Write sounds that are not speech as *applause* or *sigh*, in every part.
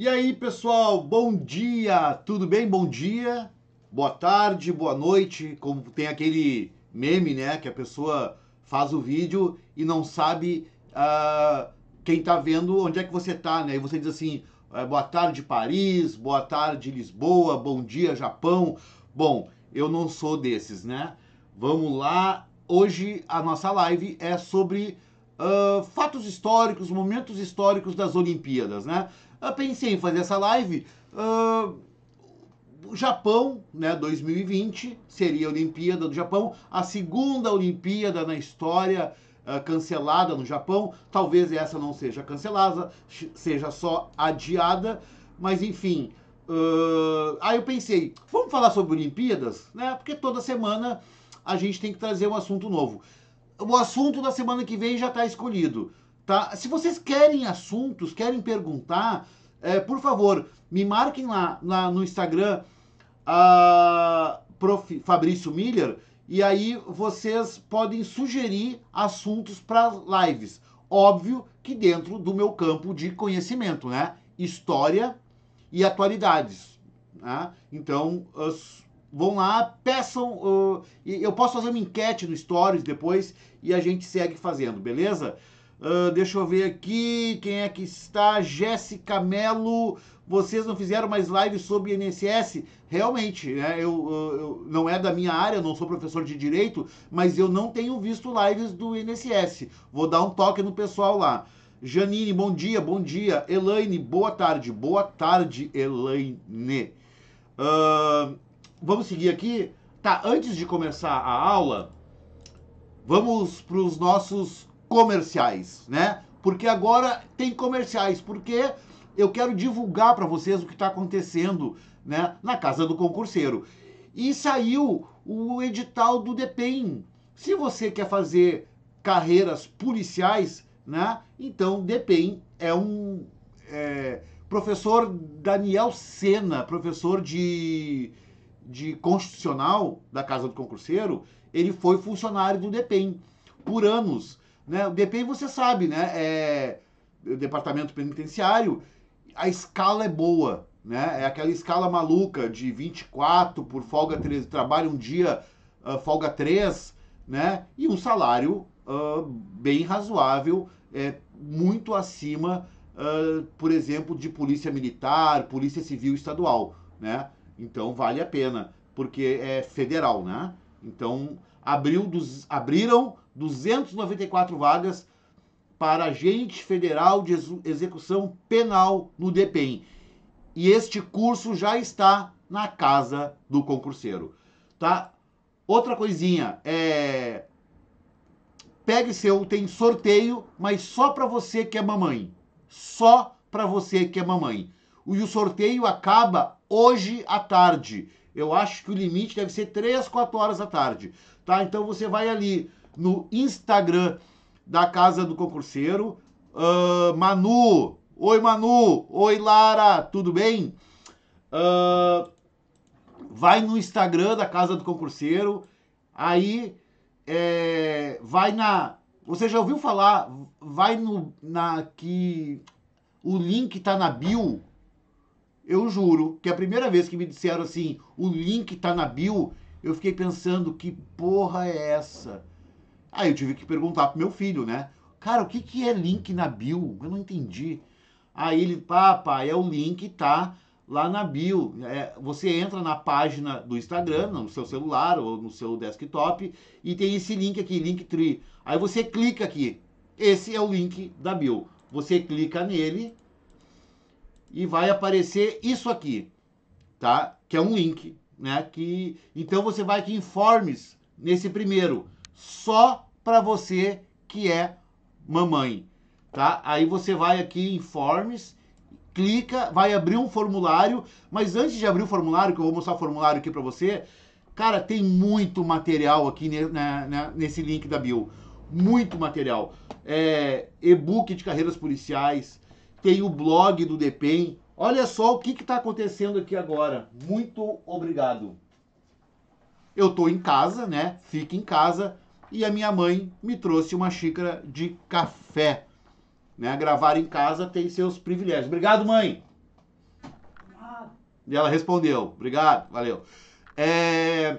E aí, pessoal, bom dia! Tudo bem? Bom dia, boa tarde, boa noite. Como tem aquele meme, né? Que a pessoa faz o vídeo e não sabe uh, quem tá vendo, onde é que você tá, né? E você diz assim: ah, boa tarde, Paris, boa tarde, Lisboa, bom dia, Japão. Bom, eu não sou desses, né? Vamos lá. Hoje a nossa live é sobre uh, fatos históricos, momentos históricos das Olimpíadas, né? eu pensei em fazer essa live. Uh, ah, o Japão, né, 2020, seria a Olimpíada do Japão, a segunda Olimpíada na história uh, cancelada no Japão. Talvez essa não seja cancelada, seja só adiada, mas enfim. Uh, aí eu pensei, vamos falar sobre Olimpíadas, né? Porque toda semana a gente tem que trazer um assunto novo. O assunto da semana que vem já está escolhido. Tá? Se vocês querem assuntos, querem perguntar, é, por favor, me marquem lá, lá no Instagram a prof, Fabrício Miller e aí vocês podem sugerir assuntos para lives. Óbvio que dentro do meu campo de conhecimento, né? História e atualidades. Né? Então, vão lá, peçam. Uh, eu posso fazer uma enquete no Stories depois e a gente segue fazendo, beleza? Uh, deixa eu ver aqui quem é que está. Jéssica Melo. Vocês não fizeram mais lives sobre INSS? Realmente, né, eu, eu, não é da minha área, não sou professor de direito, mas eu não tenho visto lives do INSS. Vou dar um toque no pessoal lá. Janine, bom dia, bom dia. Elaine, boa tarde. Boa tarde, Elaine. Uh, vamos seguir aqui? Tá, antes de começar a aula, vamos para os nossos comerciais, né? Porque agora tem comerciais, porque eu quero divulgar para vocês o que está acontecendo, né, na casa do concurseiro. E saiu o edital do DEPEN. Se você quer fazer carreiras policiais, né, então DEPEN é um é, professor Daniel Sena, professor de, de constitucional da Casa do Concurseiro, ele foi funcionário do DEPEN por anos. Né? O DPI você sabe, né? É o Departamento Penitenciário, a escala é boa, né? É aquela escala maluca de 24 por folga 13, trabalho um dia, uh, folga 3, né? E um salário uh, bem razoável, é, muito acima, uh, por exemplo, de polícia militar, polícia civil estadual, né? Então vale a pena, porque é federal, né? Então abriu dos, abriram 294 vagas para agente federal de execução penal no DPEM. E este curso já está na casa do concurseiro, tá? Outra coisinha, é pegue seu, tem sorteio, mas só para você que é mamãe. Só para você que é mamãe. E o sorteio acaba hoje à tarde. Eu acho que o limite deve ser 3, 4 horas da tarde, tá? Então você vai ali no Instagram da Casa do Concurseiro. Uh, Manu, oi Manu, oi Lara, tudo bem? Uh, vai no Instagram da Casa do Concurseiro, aí é, vai na. Você já ouviu falar? Vai no. Na, que o link tá na bio. Eu juro que a primeira vez que me disseram assim, o link tá na bio, eu fiquei pensando, que porra é essa? Aí eu tive que perguntar pro meu filho, né? Cara, o que, que é link na bio? Eu não entendi. Aí ele, papai, é o link, tá? Lá na bio. É, você entra na página do Instagram, no seu celular ou no seu desktop, e tem esse link aqui, Linktree. Aí você clica aqui. Esse é o link da bio. Você clica nele e vai aparecer isso aqui, tá? Que é um link, né? Que então você vai aqui em Forms nesse primeiro, só para você que é mamãe, tá? Aí você vai aqui em Forms, clica, vai abrir um formulário, mas antes de abrir o formulário, que eu vou mostrar o formulário aqui para você, cara, tem muito material aqui né, né, nesse link da bio, muito material. É, e-book de carreiras policiais, tem o blog do DPEM. Olha só o que está acontecendo aqui agora. Muito obrigado. Eu tô em casa, né? Fica em casa e a minha mãe me trouxe uma xícara de café. Né? Gravar em casa tem seus privilégios. Obrigado, mãe! E ela respondeu: Obrigado, valeu. É...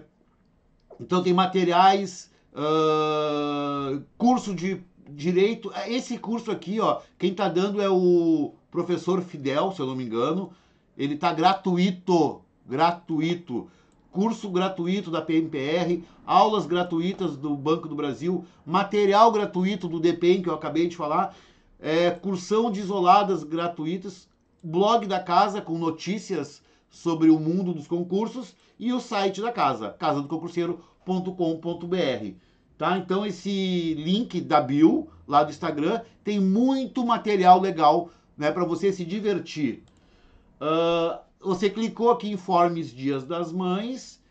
Então, tem materiais, uh... curso de direito. É, esse curso aqui, ó, quem tá dando é o professor Fidel, se eu não me engano. Ele tá gratuito. Gratuito curso gratuito da PMPR, aulas gratuitas do Banco do Brasil, material gratuito do DPEM, que eu acabei de falar, é, cursão de isoladas gratuitas, blog da casa com notícias sobre o mundo dos concursos e o site da casa, casadoconcurseiro.com.br. Tá? Então esse link da Bill lá do Instagram tem muito material legal né, para você se divertir. Uh, você clicou aqui em Informes Dias das Mães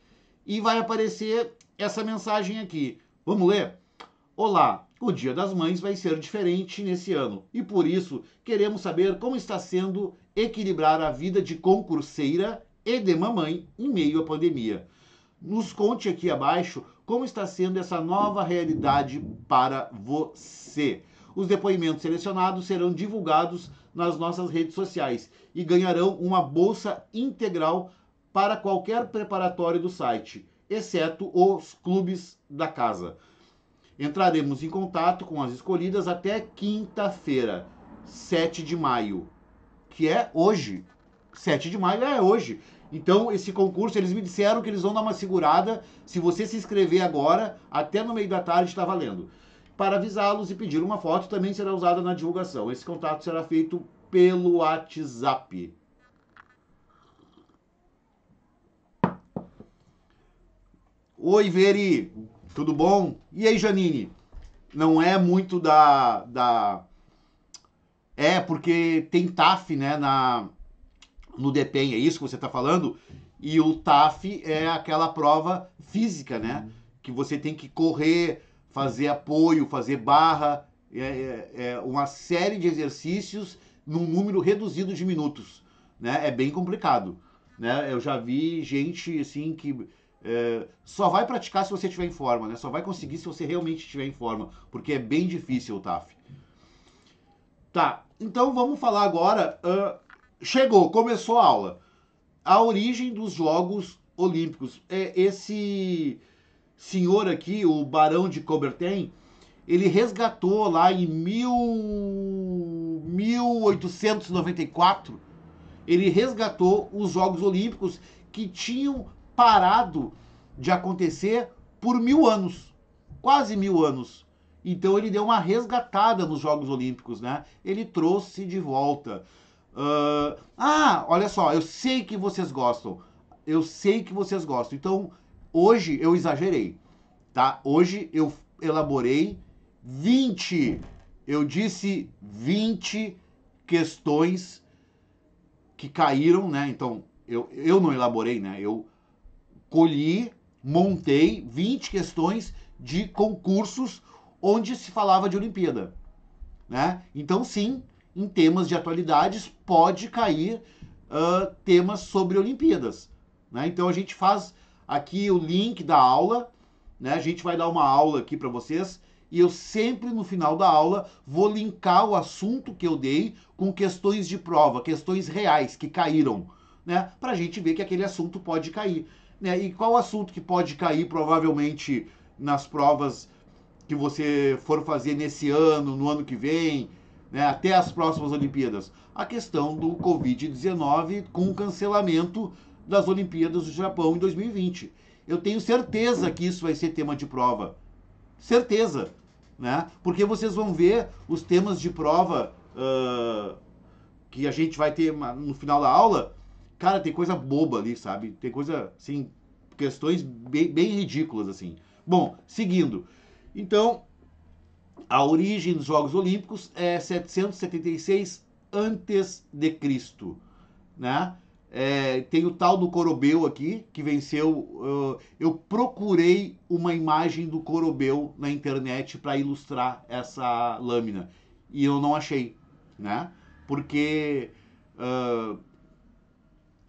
e vai aparecer essa mensagem aqui. Vamos ler? Olá, o Dia das Mães vai ser diferente nesse ano e por isso queremos saber como está sendo equilibrar a vida de concurseira e de mamãe em meio à pandemia. Nos conte aqui abaixo como está sendo essa nova realidade para você. Os depoimentos selecionados serão divulgados nas nossas redes sociais e ganharão uma bolsa integral para qualquer preparatório do site, exceto os clubes da casa. Entraremos em contato com as escolhidas até quinta-feira, 7 de maio, que é hoje. 7 de maio é hoje. Então, esse concurso, eles me disseram que eles vão dar uma segurada. Se você se inscrever agora, até no meio da tarde está valendo para avisá-los e pedir uma foto também será usada na divulgação. Esse contato será feito pelo WhatsApp. Oi, Veri, tudo bom? E aí, Janine? Não é muito da. da... É, porque tem TAF, né, na, no DPEM, é isso que você está falando? E o TAF é aquela prova física, né? Que você tem que correr fazer apoio, fazer barra, é, é, é, uma série de exercícios num número reduzido de minutos. Né? É bem complicado. Né? Eu já vi gente assim que é, só vai praticar se você estiver em forma, né? Só vai conseguir se você realmente estiver em forma, porque é bem difícil o TAF. Tá, então vamos falar agora. Uh, chegou, começou a aula. A origem dos Jogos Olímpicos. É, esse senhor aqui, o Barão de Cobertin, ele resgatou lá em mil, 1894, ele resgatou os Jogos Olímpicos que tinham parado de acontecer por mil anos, quase mil anos. Então ele deu uma resgatada nos Jogos Olímpicos, né? Ele trouxe de volta. Uh, ah, olha só, eu sei que vocês gostam. Eu sei que vocês gostam. Então, Hoje eu exagerei, tá? Hoje eu elaborei 20, eu disse 20 questões que caíram, né? Então, eu, eu não elaborei, né? Eu colhi, montei 20 questões de concursos onde se falava de Olimpíada, né? Então, sim, em temas de atualidades pode cair uh, temas sobre Olimpíadas, né? Então, a gente faz aqui o link da aula, né? A gente vai dar uma aula aqui para vocês e eu sempre no final da aula vou linkar o assunto que eu dei com questões de prova, questões reais que caíram, né? Para a gente ver que aquele assunto pode cair, né? E qual assunto que pode cair provavelmente nas provas que você for fazer nesse ano, no ano que vem, né? Até as próximas Olimpíadas. A questão do Covid-19 com cancelamento das Olimpíadas do Japão em 2020. Eu tenho certeza que isso vai ser tema de prova. Certeza. Né? Porque vocês vão ver os temas de prova uh, que a gente vai ter no final da aula. Cara, tem coisa boba ali, sabe? Tem coisa, assim, questões bem, bem ridículas, assim. Bom, seguindo. Então, a origem dos Jogos Olímpicos é 776 antes de Cristo, né? É, tem o tal do Corobeu aqui, que venceu. Uh, eu procurei uma imagem do Corobeu na internet para ilustrar essa lâmina. E eu não achei, né? Porque uh,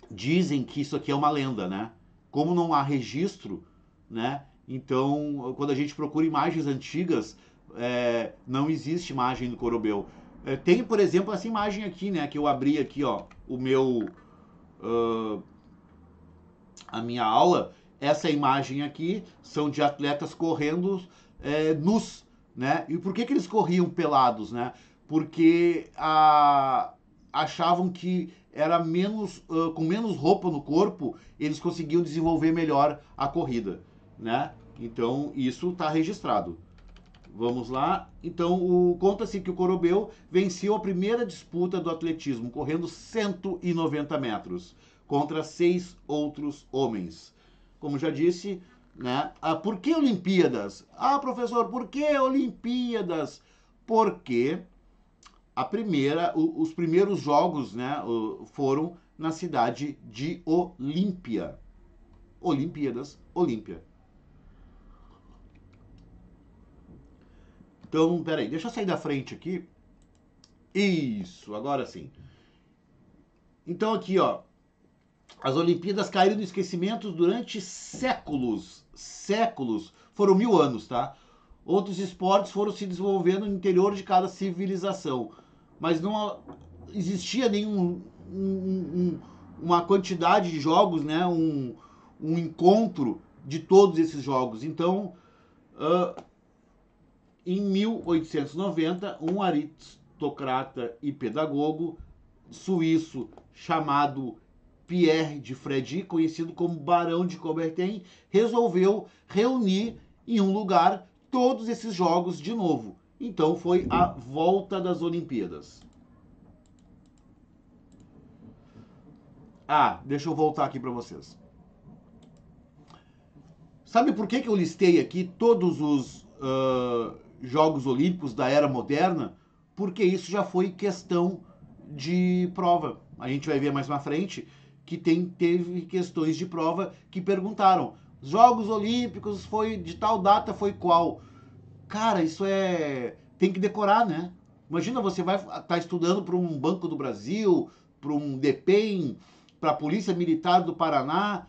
dizem que isso aqui é uma lenda, né? Como não há registro, né? Então, quando a gente procura imagens antigas, é, não existe imagem do Corobeu. É, tem, por exemplo, essa imagem aqui, né? Que eu abri aqui, ó. O meu uh, a minha aula, essa imagem aqui são de atletas correndo é, nus, né? E por que, que eles corriam pelados, né? Porque a, ah, achavam que era menos uh, com menos roupa no corpo eles conseguiam desenvolver melhor a corrida, né? Então isso está registrado. Vamos lá. Então, conta-se que o Corobeu venceu a primeira disputa do atletismo, correndo 190 metros, contra seis outros homens. Como já disse, né? Ah, por que Olimpíadas? Ah, professor, por que Olimpíadas? Porque a primeira, o, os primeiros jogos né, o, foram na cidade de Olímpia. Olimpíadas, Olímpia. Então, peraí, deixa eu sair da frente aqui. Isso, agora sim. Então aqui, ó. As Olimpíadas caíram no esquecimento durante séculos. Séculos. Foram mil anos, tá? Outros esportes foram se desenvolvendo no interior de cada civilização. Mas não existia nenhum. Um, um, uma quantidade de jogos, né? Um, um encontro de todos esses jogos. Então. Uh, em 1890, um aristocrata e pedagogo suíço chamado Pierre de Fredy, conhecido como Barão de Coubertin, resolveu reunir em um lugar todos esses jogos de novo. Então foi a volta das Olimpíadas. Ah, deixa eu voltar aqui para vocês. Sabe por que, que eu listei aqui todos os uh, Jogos Olímpicos da era moderna, porque isso já foi questão de prova. A gente vai ver mais na frente que tem, teve questões de prova que perguntaram: Jogos Olímpicos foi de tal data, foi qual? Cara, isso é. tem que decorar, né? Imagina você vai estar tá estudando para um Banco do Brasil, para um DEPEN, para a Polícia Militar do Paraná,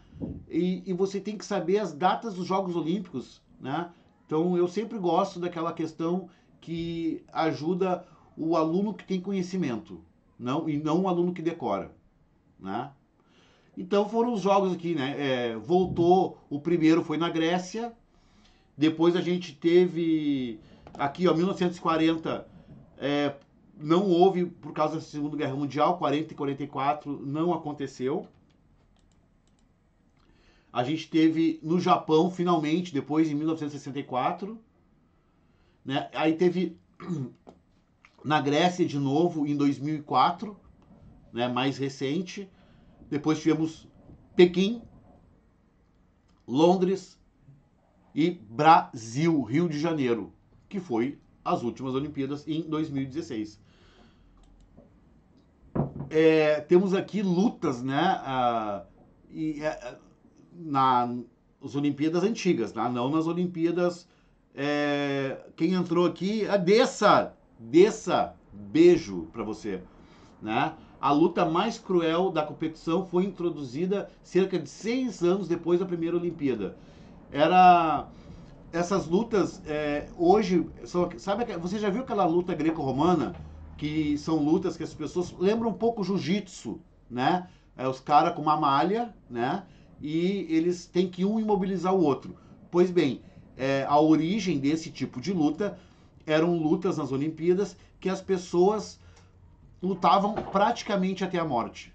e, e você tem que saber as datas dos Jogos Olímpicos, né? Então eu sempre gosto daquela questão que ajuda o aluno que tem conhecimento, não e não o aluno que decora, né? Então foram os jogos aqui, né? É, voltou, o primeiro foi na Grécia, depois a gente teve aqui, ó, 1940, é, não houve por causa da Segunda Guerra Mundial, 40 e 44 não aconteceu. A gente teve no Japão, finalmente, depois em 1964. Né? Aí teve *clears throat* na Grécia de novo em 2004, né? mais recente. Depois tivemos Pequim, Londres e Brasil, Rio de Janeiro, que foi as últimas Olimpíadas em 2016. É, temos aqui lutas, né? Ah, e, é, nas Olimpíadas antigas, né? não nas Olimpíadas. É, quem entrou aqui, é a desça, desça, beijo para você, né? A luta mais cruel da competição foi introduzida cerca de seis anos depois da primeira Olimpíada. Era essas lutas é, hoje são, sabe você já viu aquela luta greco-romana que são lutas que as pessoas lembram um pouco jiu-jitsu, né? É, os caras com uma malha, né? e eles têm que um imobilizar o outro. Pois bem, é, a origem desse tipo de luta eram lutas nas Olimpíadas que as pessoas lutavam praticamente até a morte.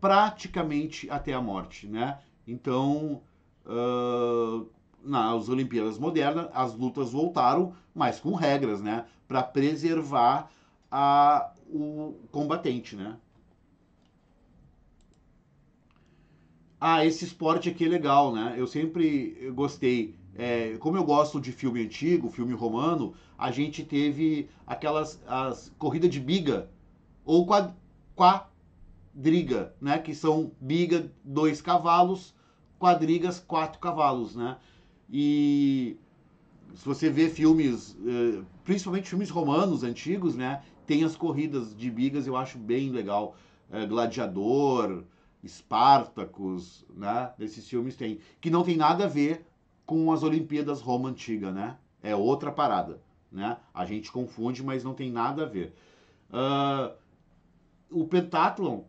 Praticamente até a morte, né? Então, uh, nas Olimpíadas modernas, as lutas voltaram, mas com regras, né? Para preservar a, o combatente, né? ah, esse esporte aqui é legal, né? Eu sempre gostei. É, como eu gosto de filme antigo, filme romano, a gente teve aquelas as corrida de biga ou quad, quadriga, né? Que são biga dois cavalos, quadrigas quatro cavalos, né? E se você vê filmes, é, principalmente filmes romanos antigos, né? Tem as corridas de bigas, eu acho bem legal. É, gladiador, espartacos né? Desses filmes tem. Que não tem nada a ver com as Olimpíadas Roma Antiga, né? É outra parada, né? A gente confunde, mas não tem nada a ver. Uh, o pentatlon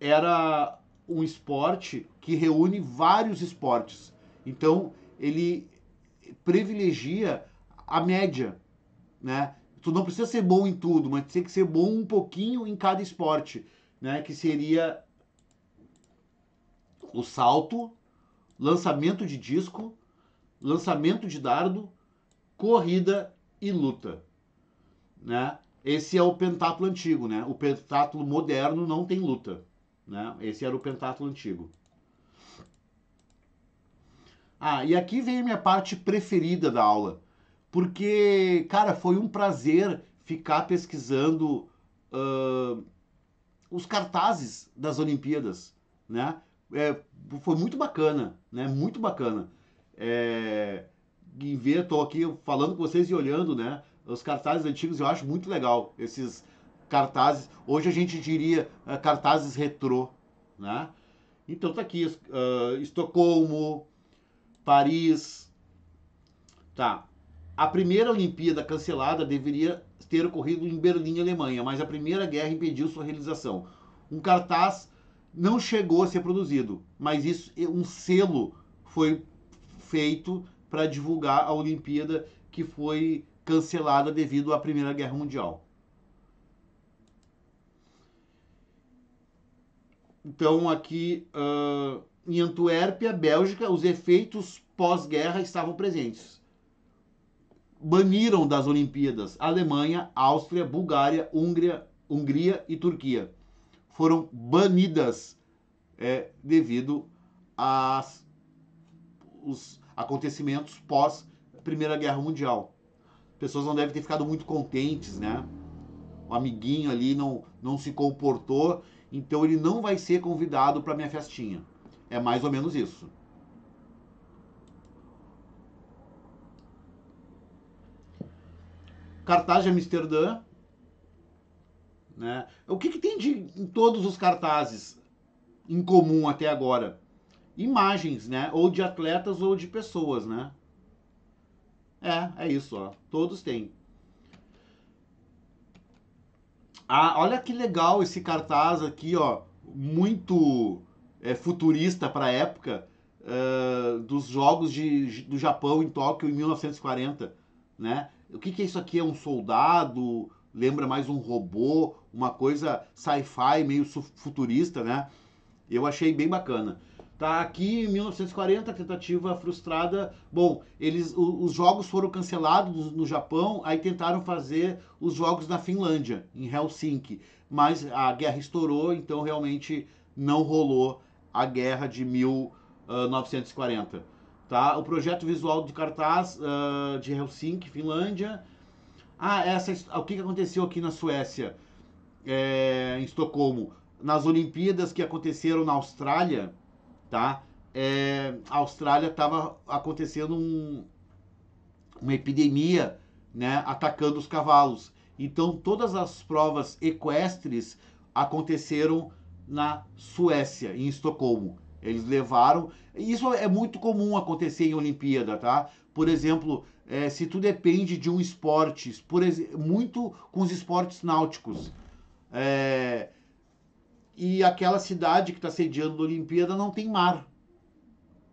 era um esporte que reúne vários esportes. Então, ele privilegia a média, né? Tu não precisa ser bom em tudo, mas tem que ser bom um pouquinho em cada esporte, né? Que seria o salto, lançamento de disco, lançamento de dardo, corrida e luta, né? Esse é o pentáculo antigo, né? O pentáculo moderno não tem luta, né? Esse era o pentáculo antigo. Ah, e aqui vem a minha parte preferida da aula, porque, cara, foi um prazer ficar pesquisando uh, os cartazes das Olimpíadas, né? é, foi muito bacana, né? Muito bacana. É, em ver, tô aqui falando com vocês e olhando, né? Os cartazes antigos eu acho muito legal. Esses cartazes, hoje a gente diria é, cartazes retrô, né? Então tá aqui, uh, Estocolmo, Paris, tá. A primeira Olimpíada cancelada deveria ter ocorrido em Berlim, Alemanha, mas a Primeira Guerra impediu sua realização. Um cartaz não chegou a ser produzido, mas isso um selo foi feito para divulgar a Olimpíada que foi cancelada devido à Primeira Guerra Mundial. Então aqui uh, em Antuérpia, Bélgica, os efeitos pós-guerra estavam presentes. Baniram das Olimpíadas Alemanha, Áustria, Bulgária, Hungria, Hungria e Turquia foram banidas é, devido aos acontecimentos pós Primeira Guerra Mundial. Pessoas não devem ter ficado muito contentes, né? O amiguinho ali não, não se comportou, então ele não vai ser convidado para minha festinha. É mais ou menos isso. Cartaz de Amsterdã, né? O que, que tem de, em todos os cartazes em comum até agora? Imagens, né? Ou de atletas ou de pessoas, né? É, é isso, ó. Todos têm. Ah, olha que legal esse cartaz aqui, ó. Muito é, futurista para a época uh, dos Jogos de, do Japão em Tóquio em 1940, né? O que, que é isso aqui? É um soldado? lembra mais um robô, uma coisa sci-fi, meio futurista, né? Eu achei bem bacana. Tá aqui em 1940, tentativa frustrada. Bom, eles o, os jogos foram cancelados no, Japão, aí tentaram fazer os jogos na Finlândia, em Helsinki, mas a guerra estourou, então realmente não rolou a guerra de 1940. Ah, tá? O projeto visual do cartaz uh, de Helsinki, Finlândia, ah, essa, o que aconteceu aqui na Suécia, é, em Estocolmo, nas Olimpíadas que aconteceram na Austrália, tá? É, a Austrália estava acontecendo um, uma epidemia, né, atacando os cavalos. Então todas as provas equestres aconteceram na Suécia, em Estocolmo. Eles levaram. Isso é muito comum acontecer em Olimpíada, tá? Por exemplo, é, se tu depende de um esporte, por muito com os esportes náuticos, é, e aquela cidade que está sediando a Olimpíada não tem mar.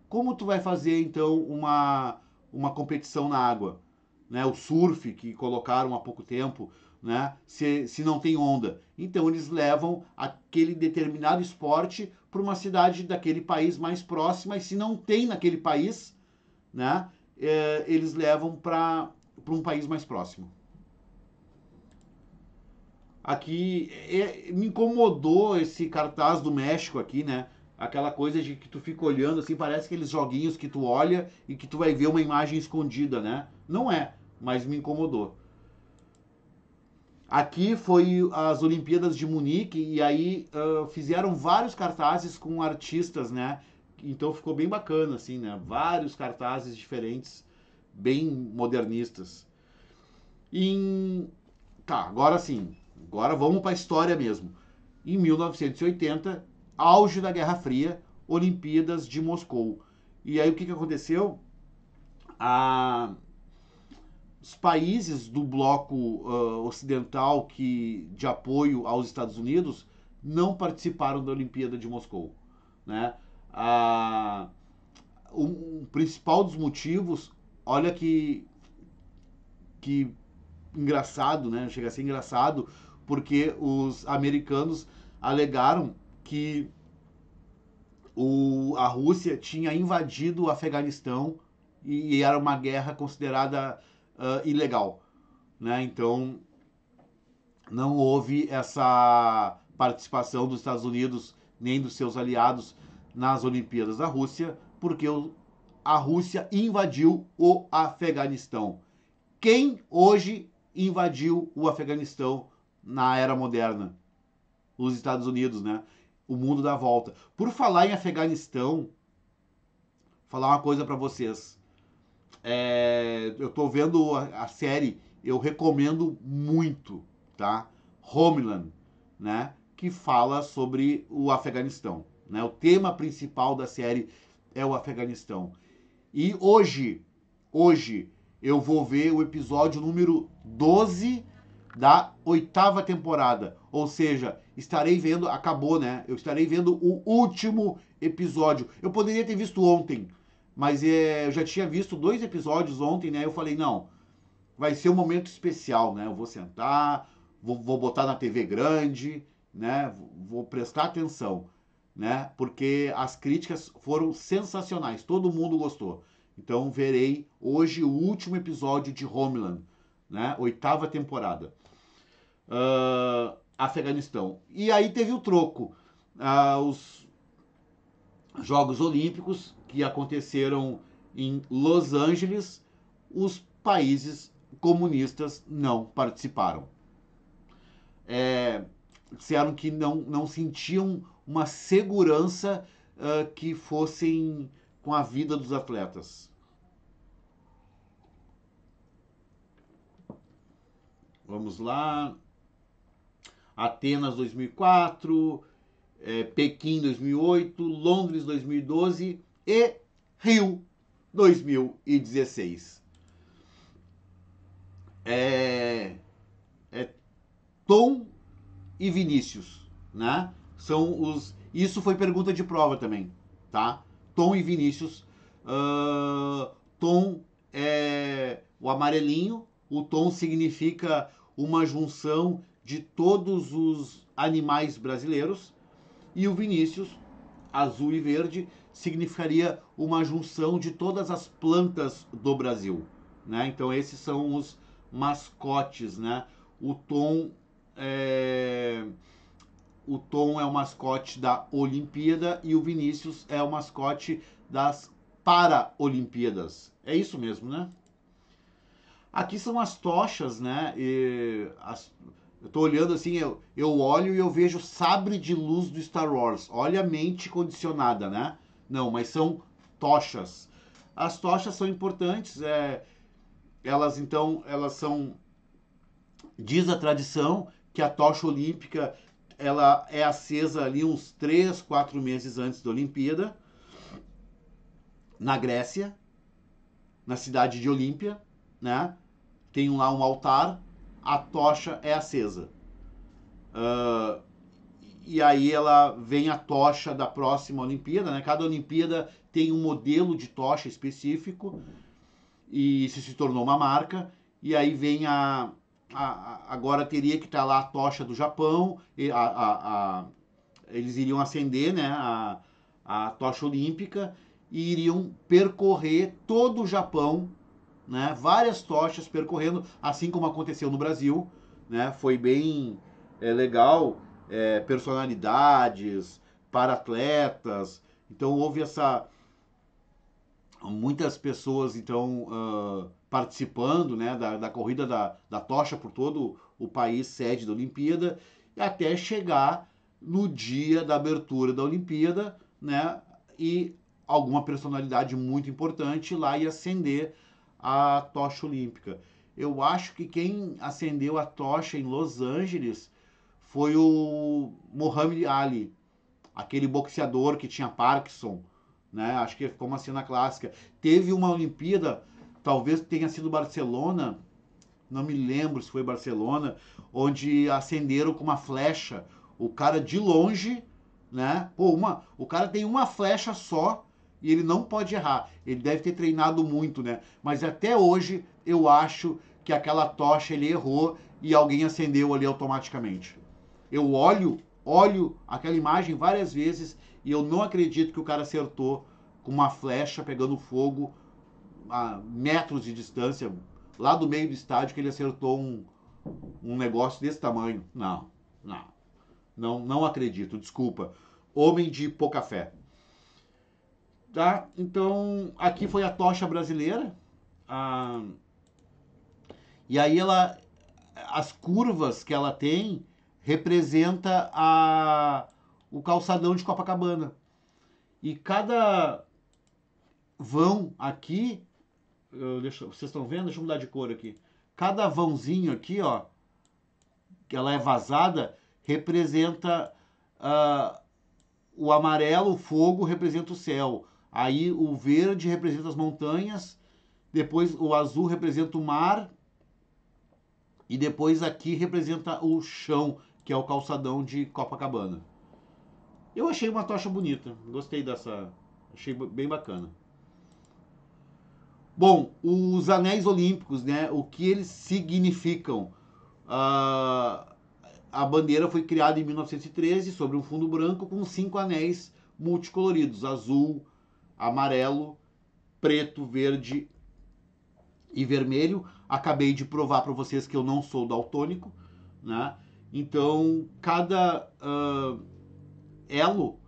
Como tu vai fazer então uma, uma competição na água? Né? O surf que colocaram há pouco tempo, né? se, se não tem onda. Então eles levam aquele determinado esporte para uma cidade daquele país mais próxima, e se não tem naquele país, né? é, eles levam para um país mais próximo. Aqui é, me incomodou esse cartaz do México aqui, né? Aquela coisa de que tu fica olhando assim, parece aqueles joguinhos que tu olha e que tu vai ver uma imagem escondida, né? Não é, mas me incomodou. Aqui foi as Olimpíadas de Munique e aí uh, fizeram vários cartazes com artistas, né? então ficou bem bacana, assim, né? Vários cartazes diferentes, bem modernistas. Em... Tá, agora sim. Agora vamos para a história mesmo. Em 1980, auge da Guerra Fria, Olimpíadas de Moscou. E aí o que, que aconteceu? A... Os países do bloco uh, ocidental que de apoio aos Estados Unidos não participaram da Olimpíada de Moscou, né? Ah, principal dos motivos, olha que, que engraçado, né? Chega a ser engraçado, porque os americanos alegaram que o, a Rússia tinha invadido o Afeganistão e, e era uma guerra considerada uh, ilegal. Né? Então, não houve essa participação dos Estados Unidos nem dos seus aliados nas Olimpíadas da Rússia, porque a Rússia invadiu o Afeganistão. Quem hoje invadiu o Afeganistão na era moderna? Os Estados Unidos, né? O mundo dá volta. Por falar em Afeganistão, falar uma coisa para vocês. É, eu tô vendo a, a, série, eu recomendo muito, tá? Homeland, né? Que fala sobre o Afeganistão. Né? O tema principal da série é o Afeganistão. E hoje, hoje, eu vou ver o episódio número 12 da oitava temporada. Ou seja, estarei vendo, acabou, né? Eu estarei vendo o último episódio. Eu poderia ter visto ontem, mas é, eu já tinha visto dois episódios ontem, né? Eu falei, não, vai ser um momento especial, né? Eu vou sentar, vou, vou botar na TV grande, né? Vou prestar atenção né? Porque as críticas foram sensacionais, todo mundo gostou. Então verei hoje o último episódio de Homeland, né? Oitava temporada. Uh, Afeganistão. E aí teve o troco. Uh, os Jogos Olímpicos que aconteceram em Los Angeles, os países comunistas não participaram. É, disseram que não, não sentiam uma segurança uh, que fossem com a vida dos atletas. Vamos lá. Atenas 2004, eh, Pequim 2008, Londres 2012 e Rio 2016. É, é Tom e Vinícius, né? são os. Isso foi pergunta de prova também, tá? Tom e Vinícius. Uh, tom é o amarelinho. O tom significa uma junção de todos os animais brasileiros. E o Vinícius, azul e verde, significaria uma junção de todas as plantas do Brasil. Né? Então esses são os mascotes, né? O tom é o Tom é o mascote da Olimpíada e o Vinícius é o mascote das Paralimpíadas. É isso mesmo, né? Aqui são as tochas, né? E as, eu tô olhando assim, eu, eu olho e eu vejo sabre de luz do Star Wars. Olha a mente condicionada, né? Não, mas são tochas. As tochas são importantes, é, elas então, elas são diz a tradição que a tocha olímpica ela é acesa ali uns 3, 4 meses antes da Olimpíada, na Grécia, na cidade de Olímpia, né? Tem lá um altar, a tocha é acesa. Uh, e aí ela vem a tocha da próxima Olimpíada, né? Cada Olimpíada tem um modelo de tocha específico e isso se tornou uma marca. E aí vem a, a, agora teria que estar tá lá a tocha do Japão, a, eles iriam acender né, a, a tocha olímpica e iriam percorrer todo o Japão, né, várias tochas percorrendo, assim como aconteceu no Brasil. Né, foi bem é, legal, é, personalidades, para atletas. Então houve essa muitas pessoas então uh, participando né, da, da corrida da, da tocha por todo o país, sede da Olimpíada, até chegar no dia da abertura da Olimpíada, né? E alguma personalidade muito importante lá e acender a tocha olímpica. Eu acho que quem acendeu a tocha em Los Angeles foi o Mohamed Ali, aquele boxeador que tinha Parkinson, né? Acho que ficou uma cena clássica. Teve uma Olimpíada talvez tenha sido Barcelona, não me lembro se foi Barcelona, onde acenderam com uma flecha o cara de longe, né? Pô, uma, o cara tem uma flecha só e ele não pode errar. Ele deve ter treinado muito, né? Mas até hoje eu acho que aquela tocha ele errou e alguém acendeu ali automaticamente. Eu olho, olho aquela imagem várias vezes e eu não acredito que o cara acertou com uma flecha pegando fogo a metros de distância, lá do meio do estádio, que ele acertou um, um negócio desse tamanho. Não, não. Não, não acredito, desculpa. Homem de pouca fé. Tá? Então, aqui foi a tocha brasileira. Ah, e aí ela as curvas que ela tem representa a o calçadão de Copacabana. E cada vão aqui eu deixo, vocês estão vendo? Deixa eu mudar de cor aqui. Cada vãozinho aqui, ó, que ela é vazada, representa uh, o amarelo, o fogo, representa o céu. Aí o verde representa as montanhas, depois o azul representa o mar, e depois aqui representa o chão, que é o calçadão de Copacabana. Eu achei uma tocha bonita, gostei dessa, achei bem bacana. Bom, os anéis olímpicos, né? O que eles significam? Uh, a bandeira foi criada em 1913 sobre um fundo branco com cinco anéis multicoloridos: azul, amarelo, preto, verde e vermelho. Acabei de provar para vocês que eu não sou daltônico, né? Então, cada uh, elo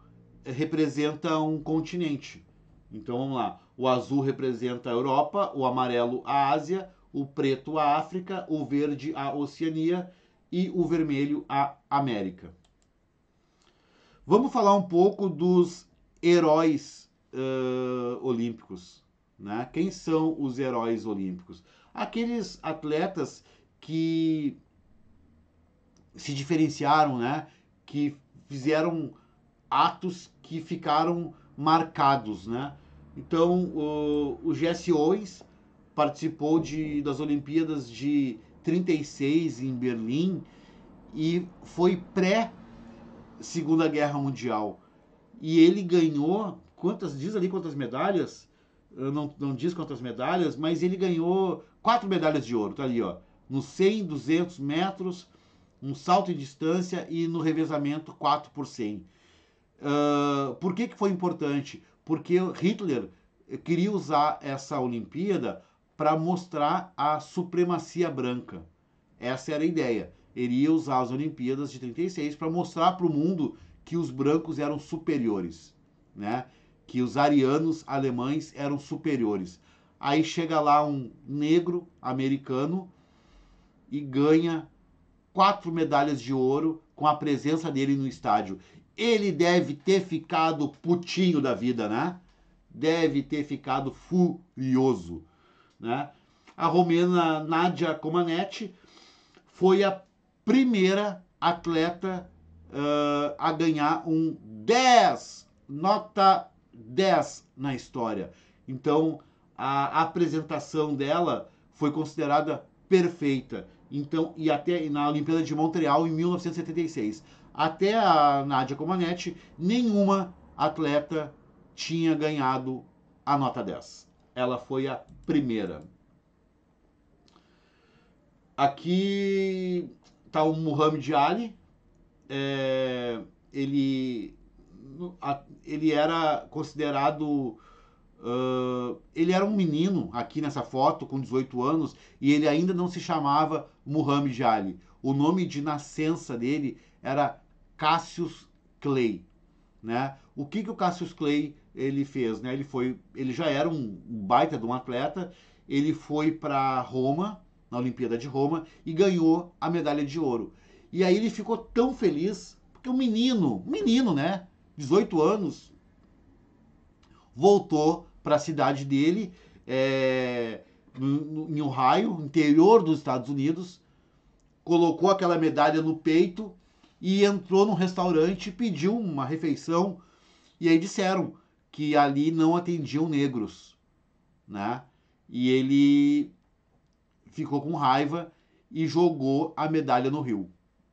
representa um continente. Então, vamos lá o azul representa a Europa, o amarelo a Ásia, o preto a África, o verde a Oceania e o vermelho a América. Vamos falar um pouco dos heróis uh, olímpicos. Né? Quem são os heróis olímpicos? Aqueles atletas que se diferenciaram, né? que fizeram atos que ficaram marcados. Né? Então, o, o Jesse Owens participou de, das Olimpíadas de 36 em Berlim e foi pré Segunda Guerra Mundial. E ele ganhou, quantas diz ali quantas medalhas? Não, não diz quantas medalhas, mas ele ganhou quatro medalhas de ouro, tá ali, ó. No 100, 200 metros, um salto em distância e no revezamento 4 por 100. Uh, por que, que foi importante? porque Hitler queria usar essa Olimpíada para mostrar a supremacia branca. Essa era a ideia. Ele ia usar as Olimpíadas de 36 para mostrar para o mundo que os brancos eram superiores, né? Que os arianos alemães eram superiores. Aí chega lá um negro americano e ganha quatro medalhas de ouro com a presença dele no estádio. Ele deve ter ficado putinho da vida, né? Deve ter ficado furioso, né? A romena Nadia Comaneci foi a primeira atleta uh, a ganhar um 10, nota 10 na história. Então, a apresentação dela foi considerada perfeita. Então, e até na Olimpíada de Montreal em 1976 até a Nadia Comaneci, nenhuma atleta tinha ganhado a nota 10. Ela foi a primeira. Aqui está o Muhammad Ali. É, ele, ele era considerado. Uh, ele era um menino aqui nessa foto, com 18 anos, e ele ainda não se chamava Muhammad Ali. O nome de nascença dele era Cassius Clay, né? O que que o Cassius Clay ele fez, né? Ele foi, ele já era um, baita de um atleta, ele foi para Roma, na Olimpíada de Roma e ganhou a medalha de ouro. E aí ele ficou tão feliz, porque um menino, um menino, né, 18 anos, voltou para a cidade dele, é, em Ohio, interior dos Estados Unidos, colocou aquela medalha no peito e entrou num restaurante, pediu uma refeição e aí disseram que ali não atendiam negros, né? E ele ficou com raiva e jogou a medalha no rio,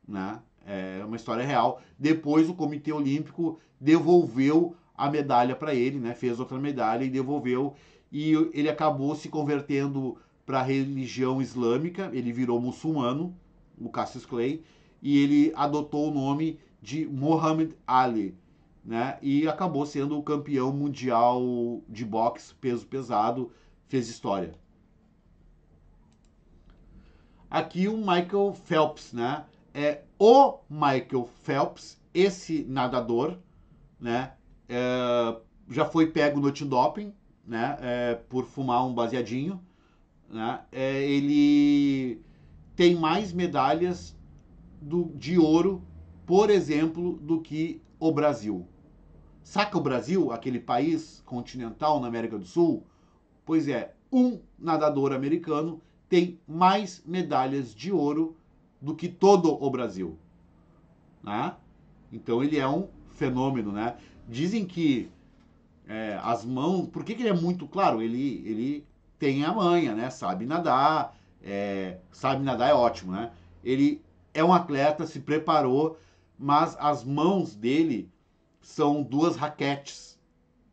né? É uma história real. Depois o Comitê Olímpico devolveu a medalha para ele, né? Fez outra medalha e devolveu e ele acabou se convertendo para a religião islâmica, ele virou muçulmano, o Cassius Clay, e ele adotou o nome de Muhammad Ali, né? E acabou sendo o campeão mundial de boxe peso pesado, fez história. Aqui o Michael Phelps, né? É o Michael Phelps, esse nadador, né? É, já foi pego no antidoping, né? É, por fumar um baseadinho, né? É, ele tem mais medalhas do, de ouro, por exemplo, do que o Brasil. Saca o Brasil, aquele país continental na América do Sul? Pois é, um nadador americano tem mais medalhas de ouro do que todo o Brasil. Né? Então ele é um fenômeno, né? Dizem que é, as mãos... Por que, que ele é muito claro? Ele, ele tem a manha, né? Sabe nadar, é, sabe nadar é ótimo, né? Ele é um atleta, se preparou, mas as mãos dele são duas raquetes,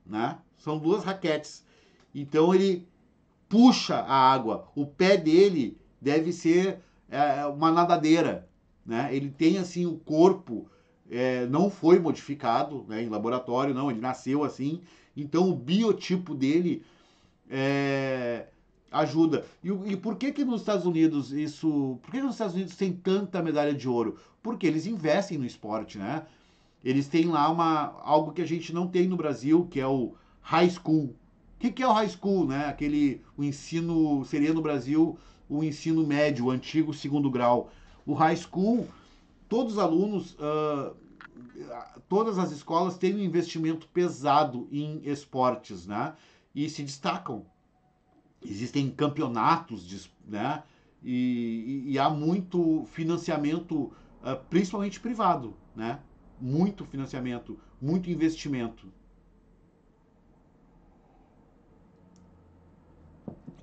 né? São duas raquetes. Então ele puxa a água. O pé dele deve ser é, uma nadadeira, né? Ele tem assim o corpo é, não foi modificado né, em laboratório, não. Ele nasceu assim. Então o biotipo dele é, ajuda. E, e, por que que nos Estados Unidos isso... Por que, que nos Estados Unidos tem tanta medalha de ouro? Porque eles investem no esporte, né? Eles têm lá uma, algo que a gente não tem no Brasil, que é o high school. O que, que é o high school, né? Aquele, o ensino, seria no Brasil o ensino médio, o antigo segundo grau. O high school, todos os alunos, uh, todas as escolas têm um investimento pesado em esportes, né? E se destacam existem campeonatos, de, né? E, e, há muito financiamento, eh, principalmente privado, né? Muito financiamento, muito investimento.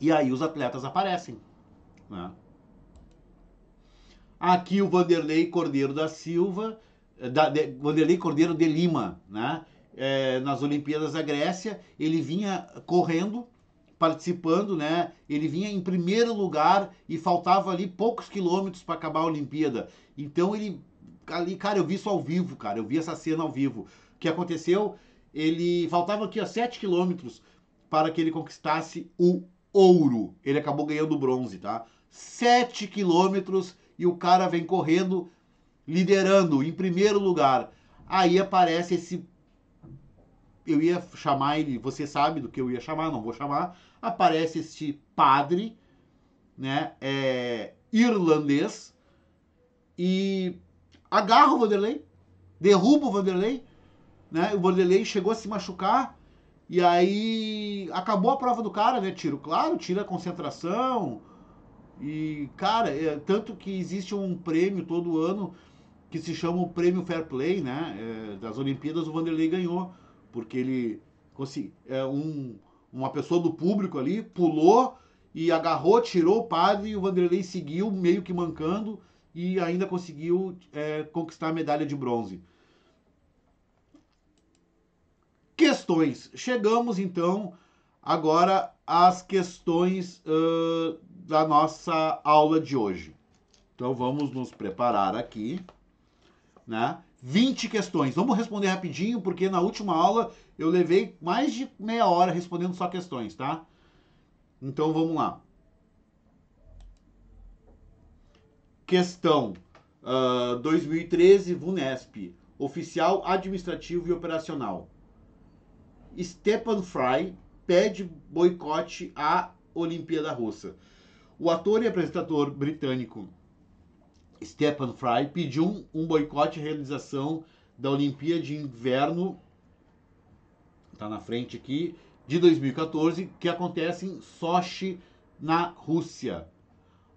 E aí os atletas aparecem, né? Aqui o Vanderlei Cordeiro da Silva, eh, da, de, Vanderlei Cordeiro de Lima, né? É, nas Olimpíadas da Grécia, ele vinha correndo participando, né? Ele vinha em primeiro lugar e faltava ali poucos quilômetros para acabar a Olimpíada. Então ele ali, cara, eu vi isso ao vivo, cara. Eu vi essa cena ao vivo. O que aconteceu? Ele faltava aqui, ó, 7 quilômetros para que ele conquistasse o ouro. Ele acabou ganhando o bronze, tá? 7 quilômetros e o cara vem correndo, liderando em primeiro lugar. Aí aparece esse eu ia chamar ele, você sabe do que eu ia chamar, não vou chamar. Aparece este padre, né, é, irlandês, e agarra o Vanderlei, derruba o Vanderlei, né, o Vanderlei chegou a se machucar, e aí acabou a prova do cara, né, tiro, claro, tira a concentração, e cara, é, tanto que existe um prêmio todo ano que se chama o Prêmio Fair Play, né, é, das Olimpíadas, o Vanderlei ganhou, porque ele é um, uma pessoa do público ali pulou e agarrou, tirou o padre e o Vanderlei seguiu meio que mancando e ainda conseguiu é, conquistar a medalha de bronze. Questões. Chegamos então agora às questões uh, da nossa aula de hoje. Então vamos nos preparar aqui, né? 20 questões. Vamos responder rapidinho, porque na última aula eu levei mais de meia hora respondendo só questões, tá? Então vamos lá. Questão uh, ah, 2013, VUNESP, oficial administrativo e operacional. Stepan Fry pede boicote à Olimpíada Russa. O ator e apresentador britânico Stephen Fry pediu um, um boicote à realização da Olimpíada de Inverno, está na frente aqui, de 2014, que acontece em Sochi, na Rússia.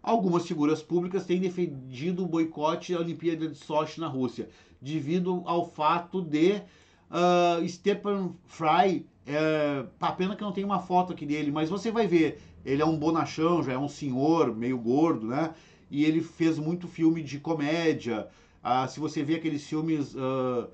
Algumas figuras públicas têm defendido o boicote à Olimpíada de Sochi na Rússia, devido ao fato de uh, Stephen Fry, é, a pena que não tem uma foto aqui dele, mas você vai ver, ele é um bonachão, já é um senhor, meio gordo, né? e ele fez muito filme de comédia. Ah, se você vê aqueles filmes uh,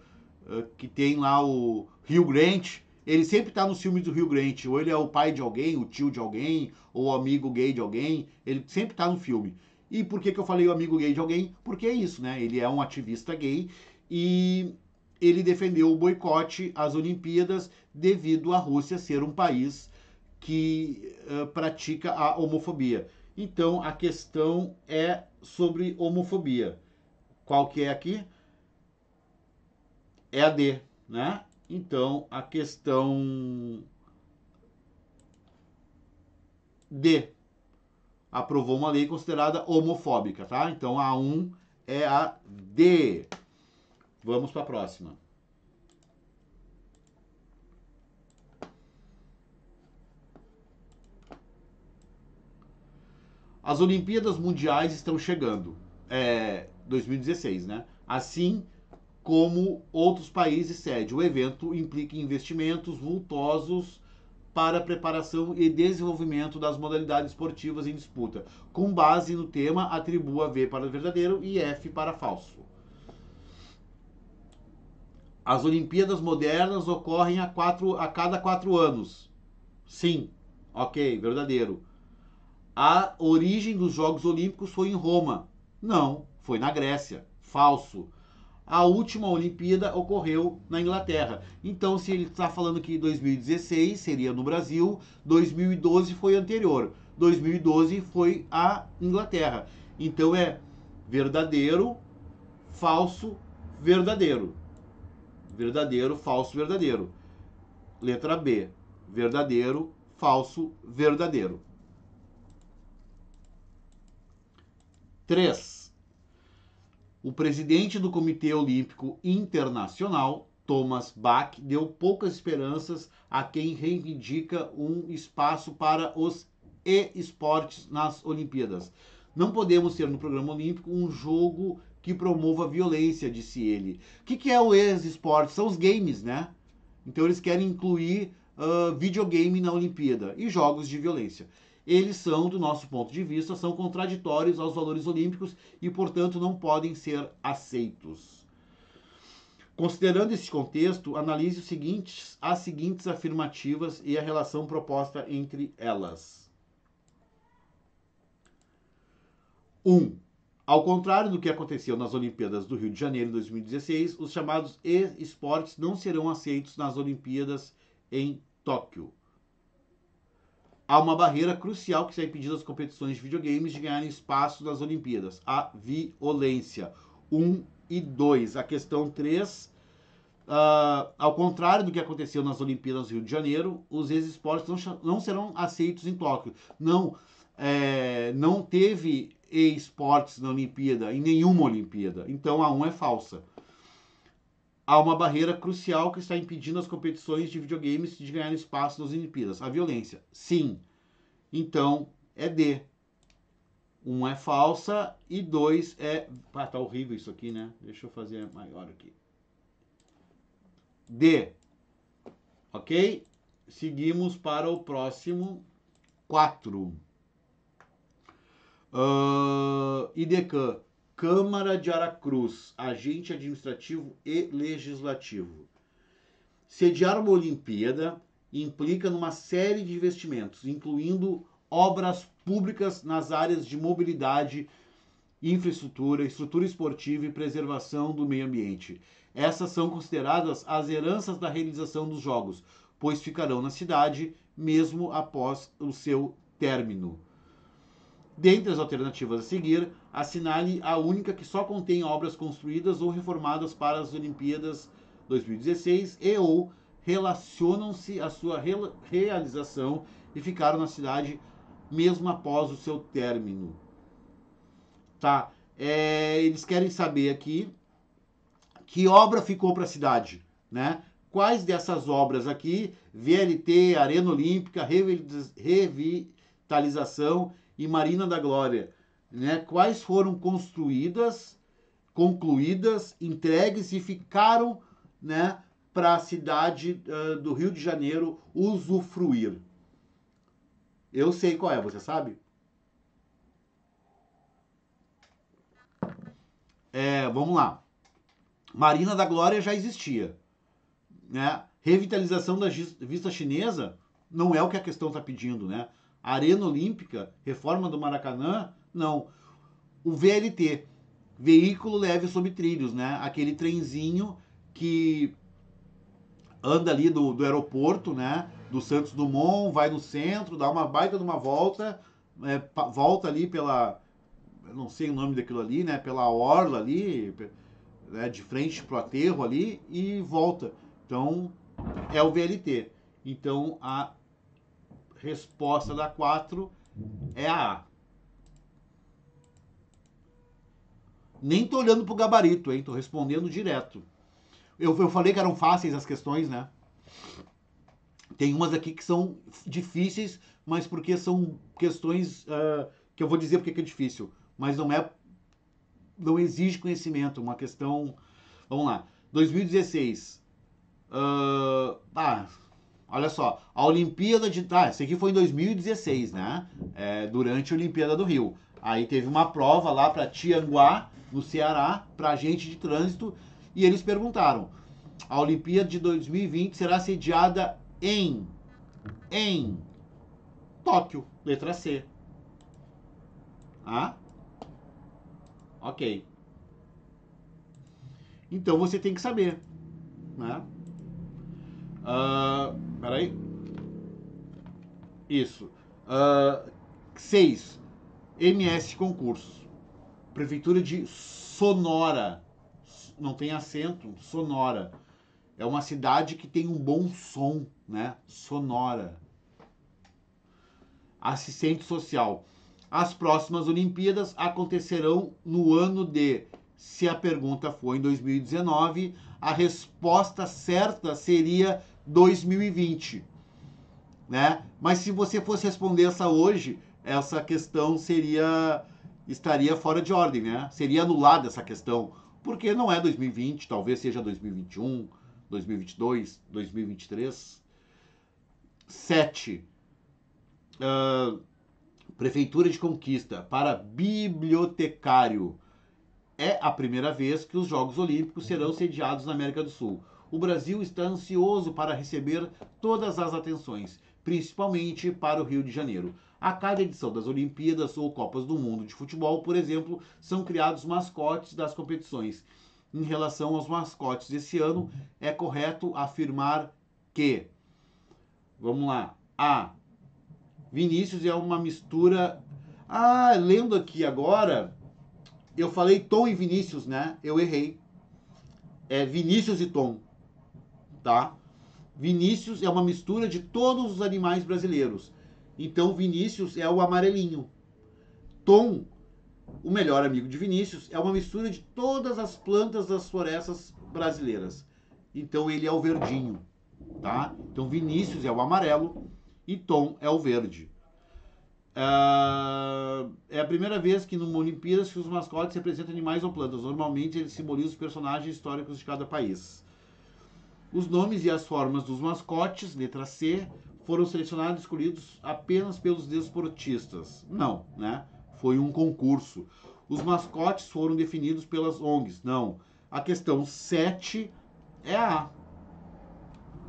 uh, que tem lá o Rio Grant, ele sempre está nos filmes do Rio Grant. Ou ele é o pai de alguém, o tio de alguém, ou o amigo gay de alguém. Ele sempre está no filme. E por que, que eu falei o amigo gay de alguém? Porque é isso, né? Ele é um ativista gay e ele defendeu o boicote às Olimpíadas devido à Rússia ser um país que uh, pratica a homofobia. Então a questão é sobre homofobia. Qual que é aqui? É a D, né? Então a questão D aprovou uma lei considerada homofóbica, tá? Então a 1 é a D. Vamos para a próxima. As Olimpíadas Mundiais estão chegando. É, 2016, né? Assim como outros países sede. O evento implica investimentos vultosos para preparação e desenvolvimento das modalidades esportivas em disputa, com base no tema atribua V para verdadeiro e F para falso. As Olimpíadas modernas ocorrem a, quatro, a cada quatro anos. Sim, ok, verdadeiro a origem dos Jogos Olímpicos foi em Roma. Não, foi na Grécia. Falso. A última Olimpíada ocorreu na Inglaterra. Então, se ele está falando que 2016 seria no Brasil, 2012 foi anterior. 2012 foi a Inglaterra. Então é verdadeiro, falso, verdadeiro. Verdadeiro, falso, verdadeiro. Letra B. Verdadeiro, falso, verdadeiro. 3. O presidente do Comitê Olímpico Internacional, Thomas Bach, deu poucas esperanças a quem reivindica um espaço para os e-esportes nas Olimpíadas. Não podemos ter no programa olímpico um jogo que promova a violência, disse ele. O que, que é o e esporte São os games, né? Então eles querem incluir uh, videogame na Olimpíada e jogos de violência eles são, do nosso ponto de vista, são contraditórios aos valores olímpicos e, portanto, não podem ser aceitos. Considerando esse contexto, analise os seguintes, as seguintes afirmativas e a relação proposta entre elas. 1. Um, ao contrário do que aconteceu nas Olimpíadas do Rio de Janeiro em 2016, os chamados esportes não serão aceitos nas Olimpíadas em Tóquio há uma barreira crucial que está impedindo as competições de videogames de ganharem espaço nas Olimpíadas: a violência. 1 um e 2. A questão 3. Uh, ah, ao contrário do que aconteceu nas Olimpíadas do Rio de Janeiro, os ex-esportes não, não, serão aceitos em Tóquio. Não, é, não teve ex esportes na Olimpíada, em nenhuma Olimpíada. Então a 1 um é falsa há uma barreira crucial que está impedindo as competições de videogames de ganhar espaço nas Olimpíadas. A violência. Sim. Então, é D. Um é falsa e dois é. Ah, tá horrível isso aqui, né? Deixa eu fazer maior aqui. D. Ok? Seguimos para o próximo 4. Uh, IDECAN. Câmara de Aracruz, agente administrativo e legislativo. Sediar uma Olimpíada implica numa série de investimentos, incluindo obras públicas nas áreas de mobilidade, infraestrutura, estrutura esportiva e preservação do meio ambiente. Essas são consideradas as heranças da realização dos Jogos, pois ficarão na cidade mesmo após o seu término. Dentre as alternativas a seguir, assinale a única que só contém obras construídas ou reformadas para as Olimpíadas 2016 e ou relacionam-se à sua re realização e ficaram na cidade mesmo após o seu término. Tá. É, eles querem saber aqui que obra ficou para a cidade, né? Quais dessas obras aqui, VLT, Arena Olímpica, Revitalização e Marina da Glória, né, quais foram construídas, concluídas, entregues e ficaram né, para a cidade uh, do Rio de Janeiro usufruir. Eu sei qual é, você sabe? É, vamos lá. Marina da Glória já existia. Né? Revitalização da vista chinesa não é o que a questão está pedindo, né? Arena Olímpica, reforma do Maracanã, não. O VLT, veículo leve sobre trilhos, né? Aquele trenzinho que anda ali do, do aeroporto, né? Do Santos Dumont, vai no centro, dá uma baita de uma volta, é, volta ali pela. não sei o nome daquilo ali, né? Pela orla ali, né? de frente pro aterro ali e volta. Então, é o VLT. Então, a resposta da 4 é a A. Nem tô olhando pro gabarito, hein? Tô respondendo direto. Eu, eu falei que eram fáceis as questões, né? Tem umas aqui que são difíceis, mas porque são questões uh, que eu vou dizer porque é difícil. Mas não é. Não exige conhecimento. Uma questão. Vamos lá. 2016. Uh, ah, ah, olha só. A Olimpíada de. Ah, isso aqui foi em 2016, né? É, durante a Olimpíada do Rio. Aí teve uma prova lá para Tianguá no Ceará, para agente de trânsito, e eles perguntaram: a Olimpíada de 2020 será sediada em. Em. Tóquio, letra C. Ah? Ok. Então você tem que saber. Né? Uh, peraí. Isso. Uh, 6. MS Concursos. Prefeitura de Sonora. Não tem acento, Sonora. É uma cidade que tem um bom som, né? Sonora. Assistente social. As próximas Olimpíadas acontecerão no ano de. Se a pergunta for em 2019, a resposta certa seria 2020, né? Mas se você fosse responder essa hoje, essa questão seria estaria fora de ordem, né? Seria anulada essa questão, porque não é 2020, talvez seja 2021, 2022, 2023. 7. Uh, Prefeitura de Conquista para bibliotecário. É a primeira vez que os Jogos Olímpicos serão sediados na América do Sul. O Brasil está ansioso para receber todas as atenções principalmente para o Rio de Janeiro. A cada edição das Olimpíadas ou Copas do Mundo de Futebol, por exemplo, são criados mascotes das competições. Em relação aos mascotes desse ano, é correto afirmar que. Vamos lá. A. Vinícius é uma mistura. Ah, lendo aqui agora, eu falei Tom e Vinícius, né? Eu errei. É Vinícius e Tom. Tá? Vinícius é uma mistura de todos os animais brasileiros. Então Vinícius é o amarelinho. Tom, o melhor amigo de Vinícius, é uma mistura de todas as plantas das florestas brasileiras. Então ele é o verdinho, tá? Então Vinícius é o amarelo e Tom é o verde. Ah, é a primeira vez que numa Olimpíada que os mascotes representam animais ou plantas. Normalmente eles simbolizam os personagens históricos de cada país. Os nomes e as formas dos mascotes, letra C, foram selecionados e escolhidos apenas pelos desportistas. Não, né? Foi um concurso. Os mascotes foram definidos pelas ONGs. Não. A questão 7 é a.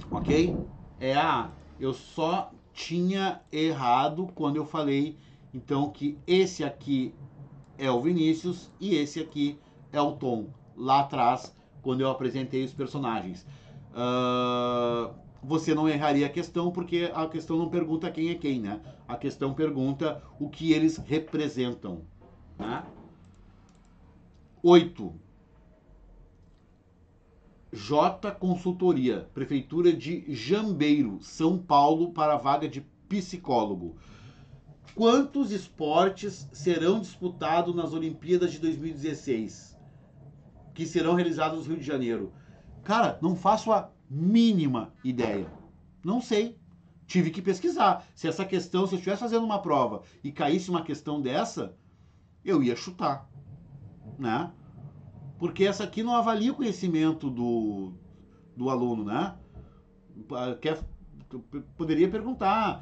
Ok? É a. Eu só tinha errado quando eu falei, então, que esse aqui é o Vinícius e esse aqui é o Tom. Lá atrás, quando eu apresentei os personagens uh, você não erraria a questão, porque a questão não pergunta quem é quem, né? A questão pergunta o que eles representam. Né? Oito. J Consultoria, Prefeitura de Jambeiro, São Paulo, para a vaga de psicólogo. Quantos esportes serão disputados nas Olimpíadas de 2016? Que serão realizadas no Rio de Janeiro? Cara, não faço a mínima ideia. Não sei. Tive que pesquisar. Se essa questão, se eu estivesse fazendo uma prova e caísse uma questão dessa, eu ia chutar. Né? Porque essa aqui não avalia o conhecimento do, do aluno, né? Ah, quer, poderia perguntar: ah,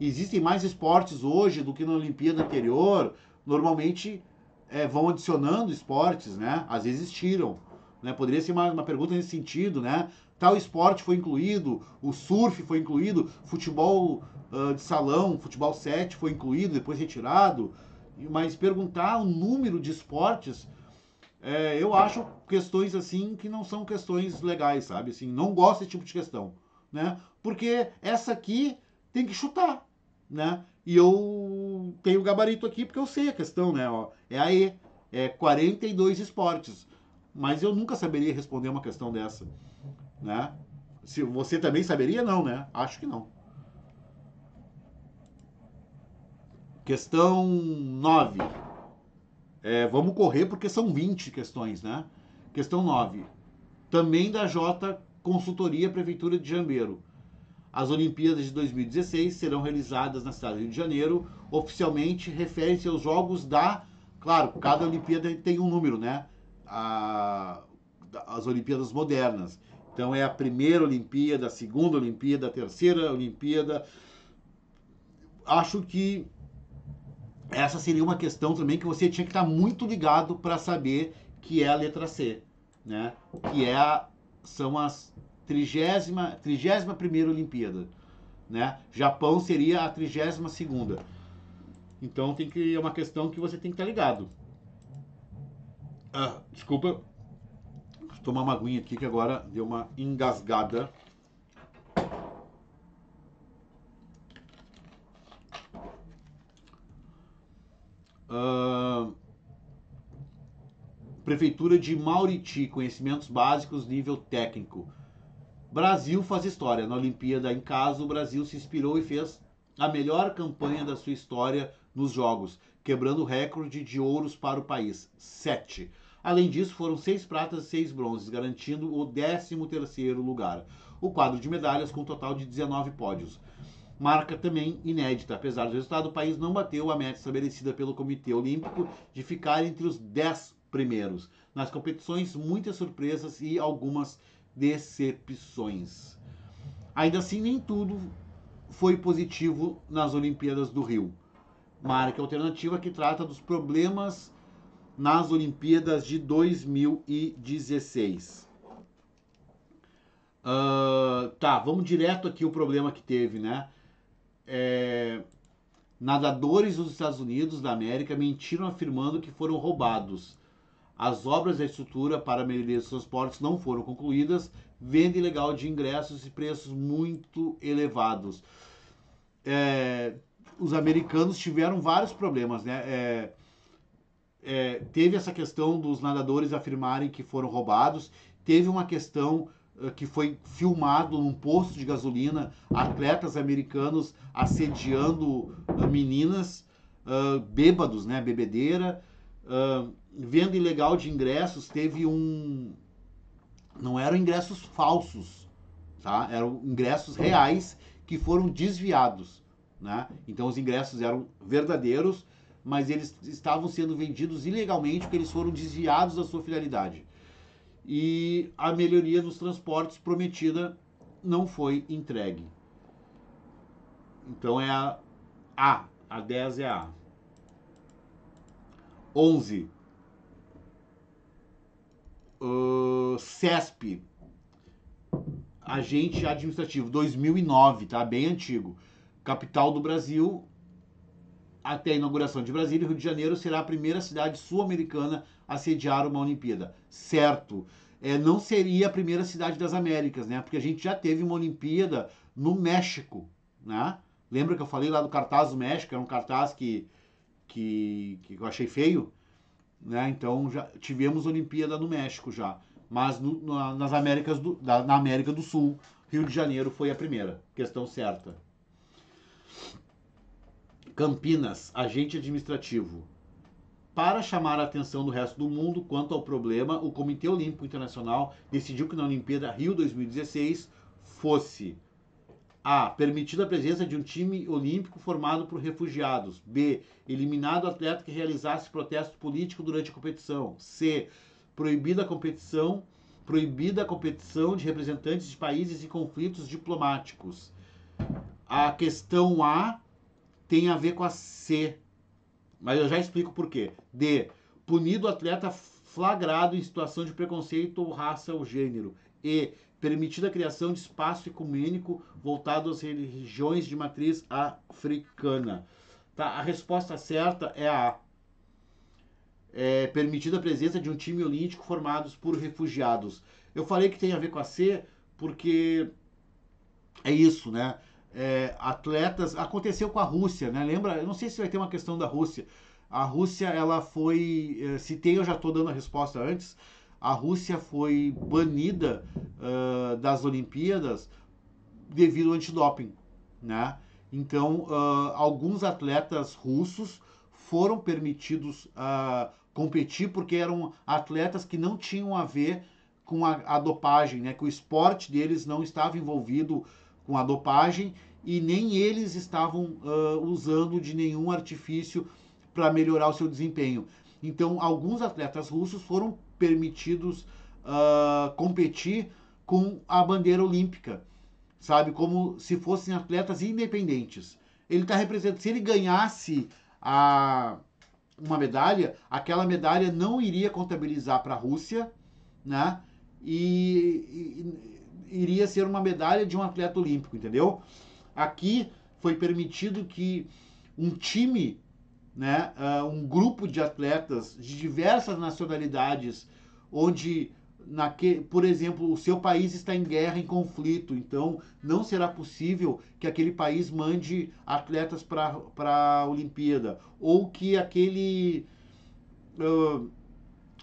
existem mais esportes hoje do que na Olimpíada anterior? Normalmente é, vão adicionando esportes, né? Às vezes tiram. Né? Poderia ser uma, uma pergunta nesse sentido, né? Tal esporte foi incluído, o surf foi incluído, futebol uh, de salão, futebol 7 foi incluído, depois retirado. Mas perguntar o número de esportes, é, eu acho questões assim que não são questões legais, sabe? Assim, não gosto desse tipo de questão, né? Porque essa aqui tem que chutar, né? E eu tenho o gabarito aqui porque eu sei a questão, né? Ó, é a E, é 42 esportes. Mas eu nunca saberia responder uma questão dessa, né? Se você também saberia, não, né? Acho que não. Questão 9. É, vamos correr porque são 20 questões, né? Questão 9. Também da J Consultoria Prefeitura de Jambeiro. As Olimpíadas de 2016 serão realizadas na cidade do Rio de Janeiro. Oficialmente refere-se aos Jogos da. Claro, cada Olimpíada tem um número, né? a, as Olimpíadas modernas. Então é a primeira Olimpíada, a segunda Olimpíada, a terceira Olimpíada. Acho que essa seria uma questão também que você tinha que estar muito ligado para saber que é a letra C, né? Que é a, são as 30 trigésima primeira Olimpíada, né? Japão seria a trigésima segunda. Então tem que é uma questão que você tem que estar ligado. Ah, desculpa. Vou tomar uma aguinha aqui que agora deu uma engasgada. Uh, Prefeitura de Mauriti, conhecimentos básicos, nível técnico. Brasil faz história. Na Olimpíada em casa, o Brasil se inspirou e fez a melhor campanha da sua história nos Jogos, quebrando o recorde de ouros para o país, 7. Além disso, foram seis pratas e seis bronzes, garantindo o 13º lugar. O quadro de medalhas com um total de 19 pódios. Marca também inédita. Apesar do resultado, o país não bateu a meta estabelecida pelo Comitê Olímpico de ficar entre os 10 primeiros. Nas competições, muitas surpresas e algumas decepções. Ainda assim, nem tudo foi positivo nas Olimpíadas do Rio. Marca alternativa que trata dos problemas nas Olimpíadas de 2016. Uh, ah, tá, vamos direto aqui o problema que teve, né? É, nadadores dos Estados Unidos da América mentiram afirmando que foram roubados. As obras da estrutura para melhoria dos transportes não foram concluídas, venda ilegal de ingressos e preços muito elevados. É, os americanos tiveram vários problemas, né? É, é, teve essa questão dos nadadores afirmarem que foram roubados, teve uma questão eh, que foi filmado num posto de gasolina, atletas americanos assediando eh, meninas uh, bêbados, né, bebedeira, venda ilegal de ingressos, teve um... não eram ingressos falsos, tá? Eram ingressos reais que foram desviados, né? Então os ingressos eram verdadeiros, mas eles estavam sendo vendidos ilegalmente porque eles foram desviados da sua finalidade. E a melhoria dos transportes prometida não foi entregue. Então é a A, a 10 é a A. 11. Uh, CESP, agente administrativo, 2009, tá? Bem antigo. Capital do Brasil, até a inauguração de Brasília, Rio de Janeiro será a primeira cidade sul-americana a sediar uma Olimpíada. Certo. É, não seria a primeira cidade das Américas, né? Porque a gente já teve uma Olimpíada no México, né? Lembra que eu falei lá do cartaz do México? Era um cartaz que, que, que eu achei feio, né? Então já tivemos Olimpíada no México já, mas no, na, nas Américas do, da, na América do Sul, Rio de Janeiro foi a primeira. Questão certa. Campinas, agente administrativo. Para chamar a atenção do resto do mundo quanto ao problema, o Comitê Olímpico Internacional decidiu que na Olimpíada Rio 2016 fosse a. Permitida a presença de um time olímpico formado por refugiados. B. Eliminado o atleta que realizasse protesto político durante a competição. C. Proibida a competição, proibida a competição de representantes de países em conflitos diplomáticos. A questão A tem a ver com a C. Mas eu já explico por quê. D. Punido o atleta flagrado em situação de preconceito ou raça ou gênero. E. Permitida a criação de espaço ecumênico voltado às religiões de matriz africana. Tá, a resposta certa é a é, permitida a presença de um time olímpico formados por refugiados. Eu falei que tem a ver com a C porque é isso, né? é, atletas. Aconteceu com a Rússia, né? Lembra? Eu não sei se vai ter uma questão da Rússia. A Rússia, ela foi. Se é, tem, eu já estou dando a resposta antes. A Rússia foi banida uh, das Olimpíadas devido ao antidoping, né? Então, uh, alguns atletas russos foram permitidos uh, competir porque eram atletas que não tinham a ver com a, a, dopagem, né? Que o esporte deles não estava envolvido com a dopagem e nem eles estavam uh, usando de nenhum artifício para melhorar o seu desempenho. Então, alguns atletas russos foram permitidos uh, competir com a bandeira olímpica, sabe? Como se fossem atletas independentes. Ele está representando, se ele ganhasse a, uma medalha, aquela medalha não iria contabilizar para a Rússia, né? E, e, iria ser uma medalha de um atleta olímpico, entendeu? Aqui foi permitido que um time, né, uh, um grupo de atletas de diversas nacionalidades, onde Naque, por exemplo, o seu país está em guerra, em conflito, então não será possível que aquele país mande atletas para a Olimpíada. Ou que aquele uh,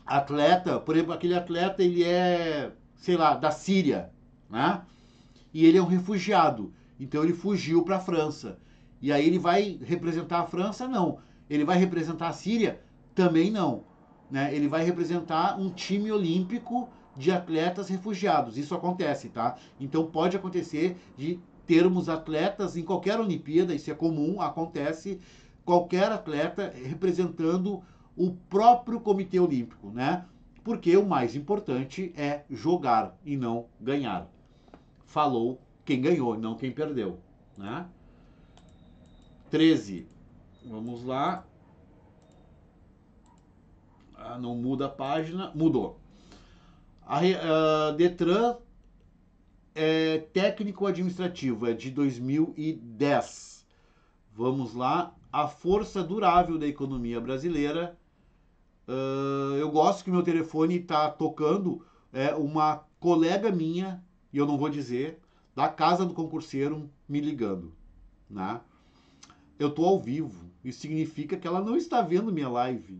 atleta, por exemplo, aquele atleta ele é, sei lá, da Síria né? E ele é um refugiado, então ele fugiu para a França. E aí ele vai representar a França? Não. Ele vai representar a Síria? Também não. Né? Ele vai representar um time olímpico de atletas refugiados. Isso acontece, tá? Então pode acontecer de termos atletas em qualquer Olimpíada, isso é comum, acontece qualquer atleta representando o próprio Comitê Olímpico, né? Porque o mais importante é jogar e não ganhar falou quem ganhou, não quem perdeu. Né? 13. Vamos lá. Ah, não muda a página. Mudou. A, a ah, Detran é técnico administrativo, é de 2010. Vamos lá. A força durável da economia brasileira. Uh, eu gosto que meu telefone está tocando. É uma colega minha e eu não vou dizer, da casa do concurseiro me ligando, né? Eu tô ao vivo, isso significa que ela não está vendo minha live.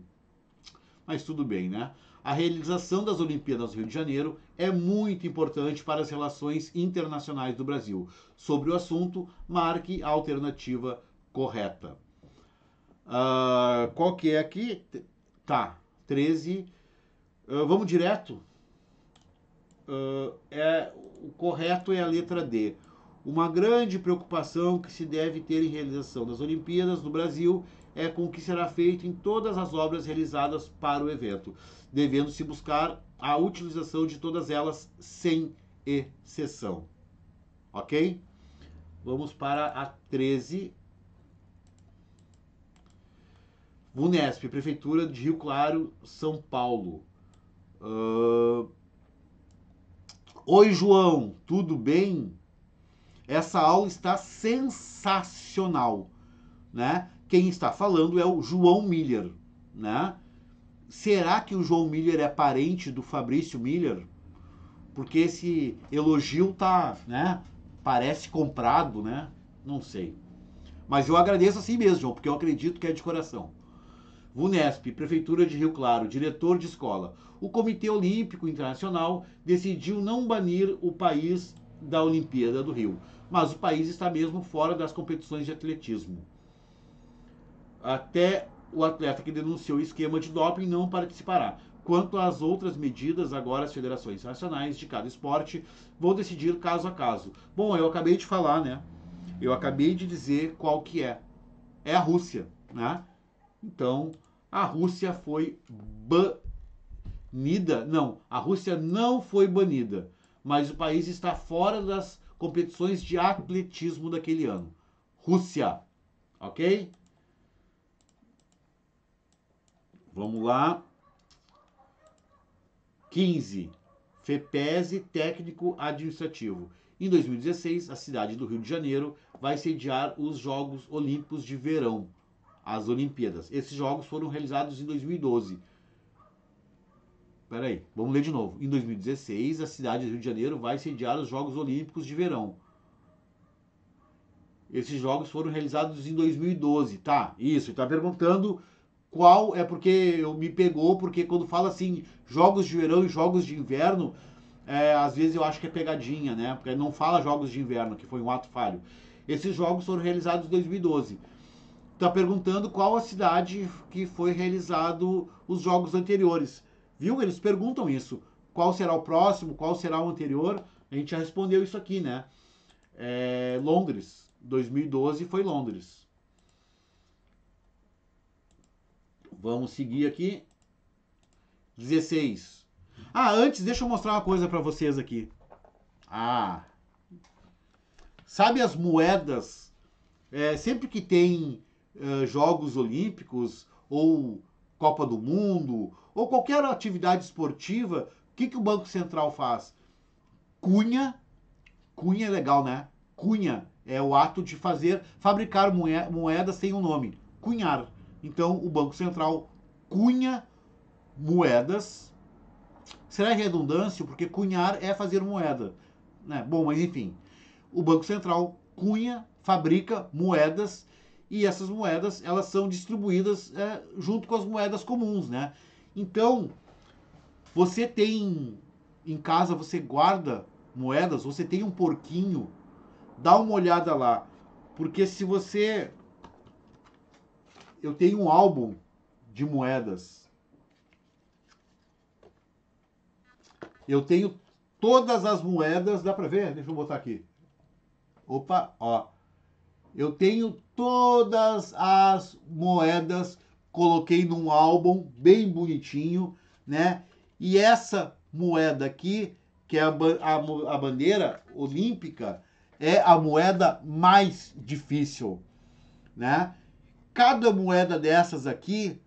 Mas tudo bem, né? A realização das Olimpíadas do Rio de Janeiro é muito importante para as relações internacionais do Brasil. Sobre o assunto, marque a alternativa correta. Uh, qual que é aqui? Tá, 13. Uh, ah, vamos direto? uh, é, o correto é a letra D. Uma grande preocupação que se deve ter em realização das Olimpíadas no Brasil é com o que será feito em todas as obras realizadas para o evento, devendo-se buscar a utilização de todas elas sem exceção. Ok? Vamos para a 13. Vunesp, Prefeitura de Rio Claro, São Paulo. Uh... Oi, João, tudo bem? Essa aula está sensacional, né? Quem está falando é o João Miller, né? Será que o João Miller é parente do Fabrício Miller? Porque esse elogio tá, né? Parece comprado, né? Não sei. Mas eu agradeço assim mesmo, João, porque eu acredito que é de coração. VUNESP, Prefeitura de Rio Claro, diretor de escola o Comitê Olímpico Internacional decidiu não banir o país da Olimpíada do Rio, mas o país está mesmo fora das competições de atletismo. Até o atleta que denunciou o esquema de doping não participará. Quanto às outras medidas, agora as federações nacionais de cada esporte vão decidir caso a caso. Bom, eu acabei de falar, né? Eu acabei de dizer qual que é. É a Rússia, né? Então, a Rússia foi ban banida? Não, a Rússia não foi banida, mas o país está fora das competições de atletismo daquele ano. Rússia, ok? Vamos lá. 15. FEPESE Técnico Administrativo. Em 2016, a cidade do Rio de Janeiro vai sediar os Jogos Olímpicos de Verão, as Olimpíadas. Esses jogos foram realizados em 2012 peraí, vamos ler de novo. Em 2016, a cidade do Rio de Janeiro vai sediar os Jogos Olímpicos de Verão. Esses jogos foram realizados em 2012, tá? Isso, está perguntando qual é porque eu me pegou, porque quando fala assim, jogos de verão e jogos de inverno, é, às vezes eu acho que é pegadinha, né? Porque não fala jogos de inverno, que foi um ato falho. Esses jogos foram realizados em 2012. está perguntando qual a cidade que foi realizado os jogos anteriores. Viu? Eles perguntam isso. Qual será o próximo? Qual será o anterior? A gente já respondeu isso aqui, né? É, Londres. 2012 foi Londres. Vamos seguir aqui. 16. Ah, antes, deixa eu mostrar uma coisa para vocês aqui. Ah. Sabe as moedas? É, sempre que tem uh, Jogos Olímpicos ou Copa do Mundo ou qualquer atividade esportiva, o que, que o Banco Central faz? Cunha, cunha é legal, né? Cunha é o ato de fazer, fabricar moedas sem o um nome, cunhar. Então o Banco Central cunha moedas. Será redundância? Porque cunhar é fazer moeda. Né? Bom, mas enfim. O Banco Central cunha, fabrica moedas e essas moedas elas são distribuídas é, junto com as moedas comuns, né? Então você tem em casa você guarda moedas, você tem um porquinho, dá uma olhada lá, porque se você eu tenho um álbum de moedas, eu tenho todas as moedas, dá para ver? Deixa eu botar aqui. Opa, ó eu tenho todas as moedas, coloquei num álbum bem bonitinho, né? E essa moeda aqui, que é a, a, a bandeira olímpica, é a moeda mais difícil, né? Cada moeda dessas aqui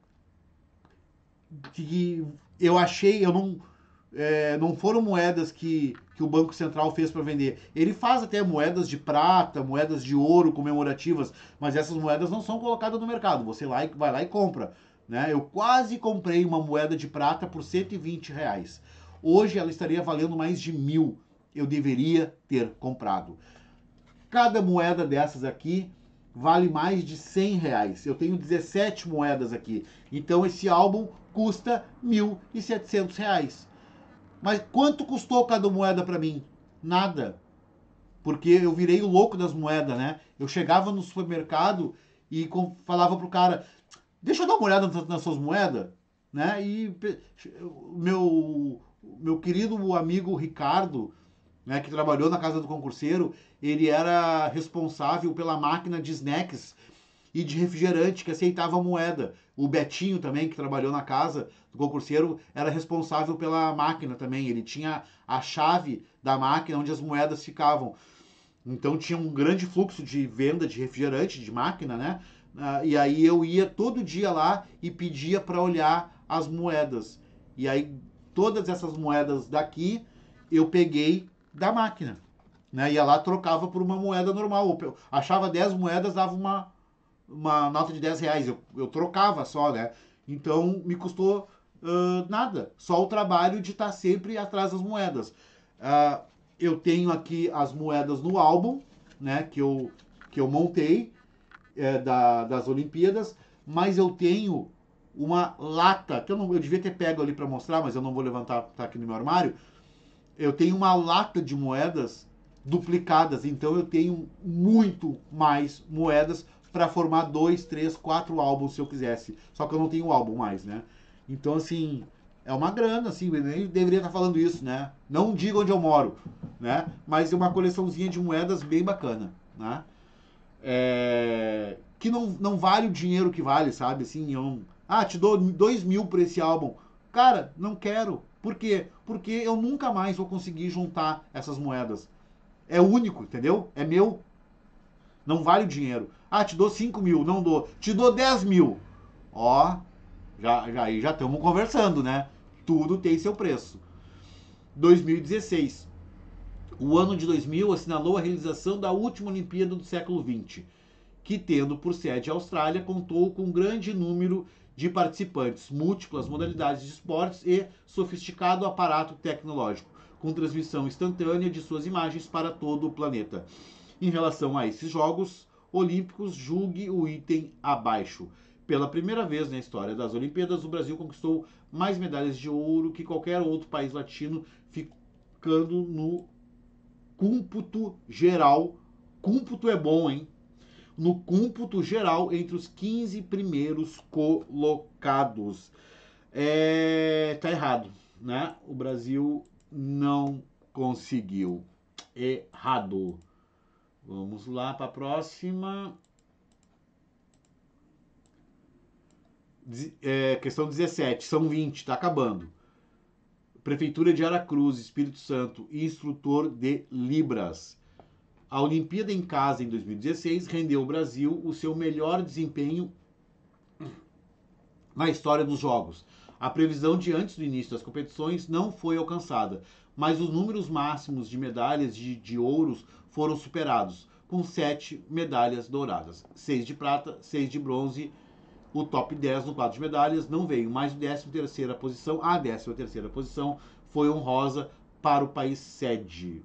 que eu achei, eu não é, não foram moedas que, que o Banco Central fez para vender. Ele faz até moedas de prata, moedas de ouro comemorativas, mas essas moedas não são colocadas no mercado. Você lá, vai lá e compra. Né? Eu quase comprei uma moeda de prata por 120 reais. Hoje ela estaria valendo mais de mil. Eu deveria ter comprado. Cada moeda dessas aqui vale mais de 100 reais. Eu tenho 17 moedas aqui. Então esse álbum custa 1.700 reais. Mas quanto custou cada moeda para mim? Nada. Porque eu virei o louco das moedas, né? Eu chegava no supermercado e falava pro cara: "Deixa eu dar uma olhada nas suas moedas", né? E meu meu querido amigo Ricardo, né, que trabalhou na casa do concurseiro, ele era responsável pela máquina de snacks e de refrigerante que aceitava moeda. O Betinho também, que trabalhou na casa do concurseiro, era responsável pela máquina também. Ele tinha a chave da máquina onde as moedas ficavam. Então tinha um grande fluxo de venda de refrigerante, de máquina, né? Ah, e aí eu ia todo dia lá e pedia para olhar as moedas. E aí todas essas moedas daqui eu peguei da máquina. Né? Ia lá, trocava por uma moeda normal. Achava 10 moedas, dava uma, uma nota de 10 reais. Eu, eu trocava só, né? Então me custou uh, nada. Só o trabalho de estar tá sempre atrás das moedas. Uh, eu tenho aqui as moedas no álbum, né? Que eu, que eu montei é, da, das Olimpíadas. Mas eu tenho uma lata, que eu, não, eu devia ter pego ali para mostrar, mas eu não vou levantar, tá aqui no meu armário. Eu tenho uma lata de moedas duplicadas, então eu tenho muito mais moedas para formar dois, três, quatro álbuns se eu quisesse. Só que eu não tenho álbum mais, né? Então, assim, é uma grana, assim, eu nem deveria estar tá falando isso, né? Não digo onde eu moro, né? Mas é uma coleçãozinha de moedas bem bacana, né? É... Que não, não vale o dinheiro que vale, sabe? Assim, eu... É ah, te dou dois mil pra esse álbum. Cara, não quero. Por quê? Porque eu nunca mais vou conseguir juntar essas moedas. É único, entendeu? É meu, não vale o dinheiro. Ah, te dou 5 mil, não dou. Te dou 10 mil. Ó, já, já, aí já estamos conversando, né? Tudo tem seu preço. 2016. O ano de 2000 assinalou a realização da última Olimpíada do século XX, que, tendo por sede a Austrália, contou com um grande número de participantes, múltiplas modalidades de esportes e sofisticado aparato tecnológico, com transmissão instantânea de suas imagens para todo o planeta. Em relação a esses Jogos Olímpicos, julgue o item abaixo. Pela primeira vez na história das Olimpíadas, o Brasil conquistou mais medalhas de ouro que qualquer outro país latino, ficando no cúmputo geral. Cúmputo é bom, hein? No cúmputo geral entre os 15 primeiros colocados. É, tá errado, né? O Brasil não conseguiu. Errado. Vamos lá para a próxima. É, questão 17, são 20, está acabando. Prefeitura de Aracruz, Espírito Santo, instrutor de Libras. A Olimpíada em Casa em 2016 rendeu ao Brasil o seu melhor desempenho na história dos Jogos. A previsão de antes do início das competições não foi alcançada, mas os números máximos de medalhas de, de ouros foram superados, com sete medalhas douradas, seis de prata, seis de bronze. O top 10 no quadro de medalhas não veio, mas a 13 terceira posição, a 13 terceira posição foi honrosa para o país sede.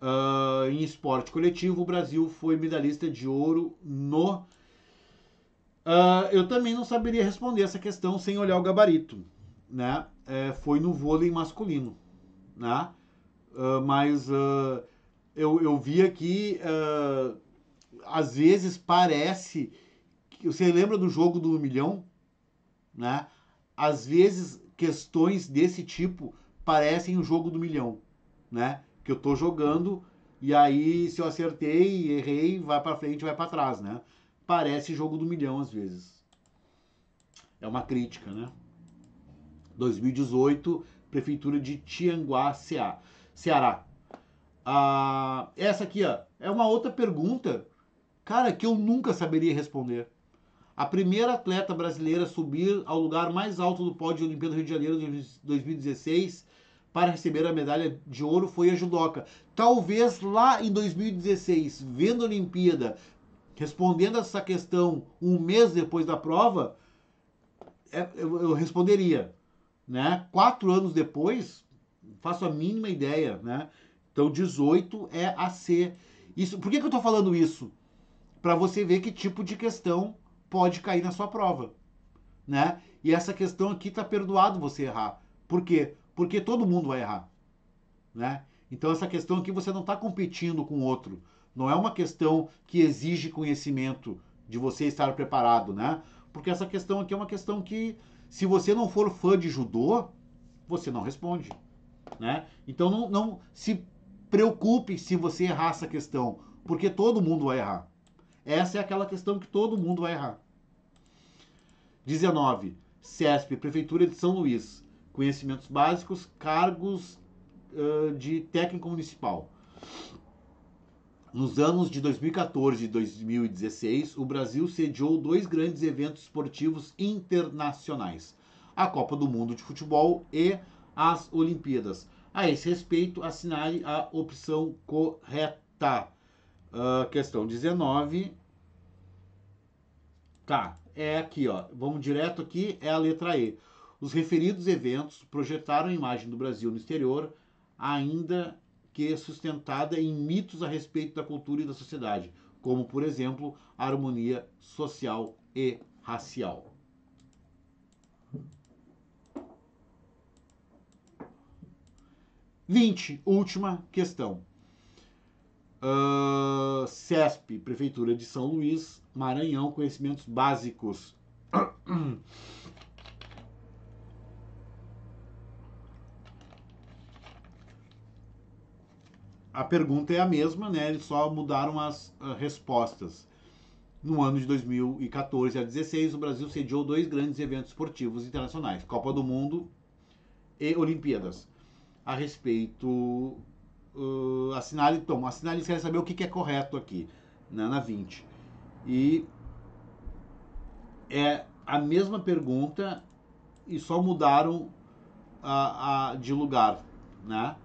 Uh, em esporte coletivo, o Brasil foi medalhista de ouro no. Uh, eu também não saberia responder essa questão sem olhar o gabarito, né? É, foi no vôlei masculino né? Uh, mas uh, eu, eu via que uh, ah, às vezes parece que você lembra do jogo do milhão, né? Às vezes questões desse tipo parecem o jogo do milhão, né? Que eu tô jogando e aí se eu acertei, errei, vai para frente, vai para trás, né? Parece jogo do milhão às vezes. É uma crítica, né? 2018 Prefeitura de Tianguá, Ceará. Ah, essa aqui, ó, é uma outra pergunta, cara, que eu nunca saberia responder. A primeira atleta brasileira a subir ao lugar mais alto do pódio de Olimpíada do Rio de Janeiro de 2016 para receber a medalha de ouro foi a judoca. Talvez lá em 2016, vendo a Olimpíada, respondendo essa questão um mês depois da prova, é, eu responderia né? Quatro anos depois, faço a mínima ideia, né? Então 18 é AC. Isso, por que, que eu estou falando isso? Para você ver que tipo de questão pode cair na sua prova, né? E essa questão aqui tá perdoado você errar. Por quê? Porque todo mundo vai errar, né? Então essa questão aqui você não está competindo com outro. Não é uma questão que exige conhecimento de você estar preparado, né? Porque essa questão aqui é uma questão que se você não for fã de judô, você não responde. Né? Então não, não se preocupe se você errar essa questão, porque todo mundo vai errar. Essa é aquela questão que todo mundo vai errar. 19. CESP, Prefeitura de São Luís. Conhecimentos básicos, cargos uh, de técnico municipal. Nos anos de 2014 e 2016, o Brasil sediou dois grandes eventos esportivos internacionais: a Copa do Mundo de Futebol e as Olimpíadas. A esse respeito, assinale a opção correta. Uh, questão 19. Tá, é aqui, ó. Vamos direto aqui, é a letra E. Os referidos eventos projetaram a imagem do Brasil no exterior, ainda que é sustentada em mitos a respeito da cultura e da sociedade, como, por exemplo, a harmonia social e racial. Vinte, última questão. Uh, CESP, Prefeitura de São Luís, Maranhão, conhecimentos básicos. *clears throat* a pergunta é a mesma, né? Eles só mudaram as uh, respostas. No ano de 2014 a 2016, o Brasil sediou dois grandes eventos esportivos internacionais: Copa do Mundo e Olimpíadas. A respeito, uh, ah, assinale, então, assinale quer saber o que, que é correto aqui né, na 20. E é a mesma pergunta e só mudaram a, de lugar, né?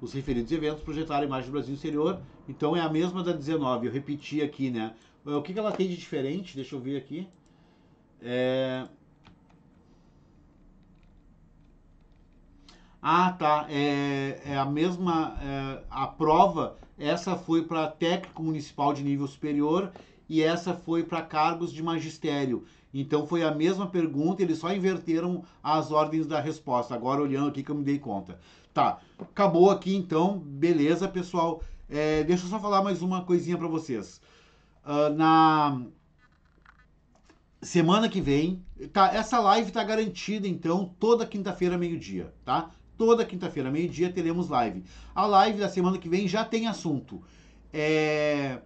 Os referidos eventos projetaram a imagem do Brasil exterior, então é a mesma da 19, eu repeti aqui, né? O que, que ela tem de diferente? Deixa eu ver aqui. É... Ah, tá. É, é a mesma. É, a prova, essa foi para técnico municipal de nível superior e essa foi para cargos de magistério. Então foi a mesma pergunta, eles só inverteram as ordens da resposta. Agora olhando aqui que eu me dei conta. Tá, acabou aqui então, beleza, pessoal. É, deixa eu só falar mais uma coisinha para vocês. Uh, na semana que vem, tá? Essa live tá garantida então toda quinta-feira meio-dia, tá? Toda quinta-feira meio-dia teremos live. A live da semana que vem já tem assunto. É,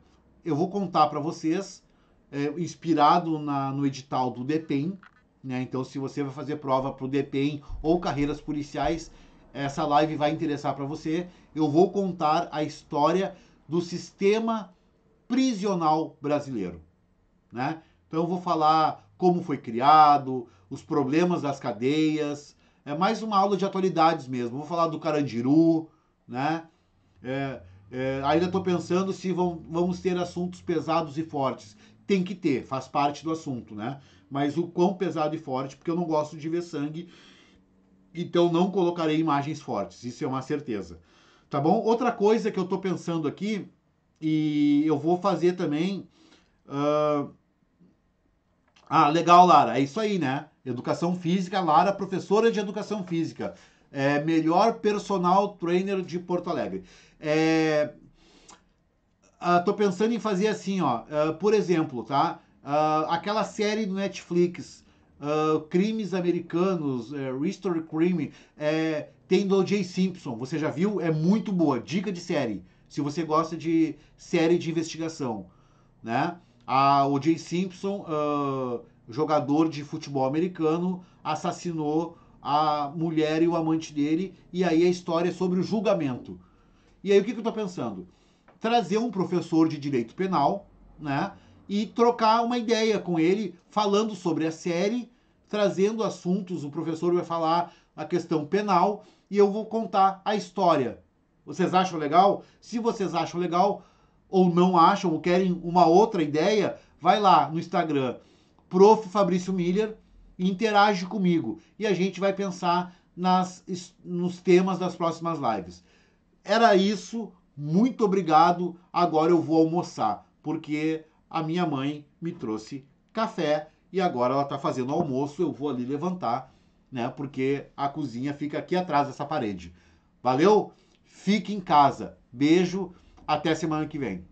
eu vou contar para vocês, é, inspirado na, no edital do DEPEN, né? Então, se você vai fazer prova pro o DEPEN ou carreiras policiais, essa live vai interessar para você. Eu vou contar a história do sistema prisional brasileiro, né? Então eu vou falar como foi criado, os problemas das cadeias. É mais uma aula de atualidades mesmo. Vou falar do Carandiru, né? É, é, ainda estou pensando se vão, vamos ter assuntos pesados e fortes. Tem que ter, faz parte do assunto, né? Mas o quão pesado e forte, porque eu não gosto de ver sangue então não colocarei imagens fortes, isso é uma certeza. Tá bom? Outra coisa que eu estou pensando aqui, e eu vou fazer também. Uh... Ah, legal, Lara. É isso aí, né? Educação física, Lara, professora de educação física. É, melhor personal trainer de Porto Alegre. É, uh, tô pensando em fazer assim, ó. Uh, por exemplo, tá? Uh, aquela série do Netflix ah, crimes americanos, é, Restore Crime, é, tem do J. Simpson, você já viu? É muito boa, dica de série, se você gosta de série de investigação, né? A, o J. Simpson, uh, jogador de futebol americano, assassinou a mulher e o amante dele, e aí a história é sobre o julgamento. E aí o que, que eu tô pensando? Trazer um professor de direito penal, né? E trocar uma ideia com ele falando sobre a série trazendo assuntos. O professor vai falar a questão penal e eu vou contar a história. Vocês acham legal? Se vocês acham legal ou não acham ou querem uma outra ideia, vai lá no Instagram, prof. Fabrício Miller, interage comigo. E a gente vai pensar nas, nos temas das próximas lives. Era isso, muito obrigado. Agora eu vou almoçar, porque a minha mãe me trouxe café e agora ela está fazendo almoço, eu vou ali levantar, né? Porque a cozinha fica aqui atrás dessa parede. Valeu? Fique em casa. Beijo, até semana que vem.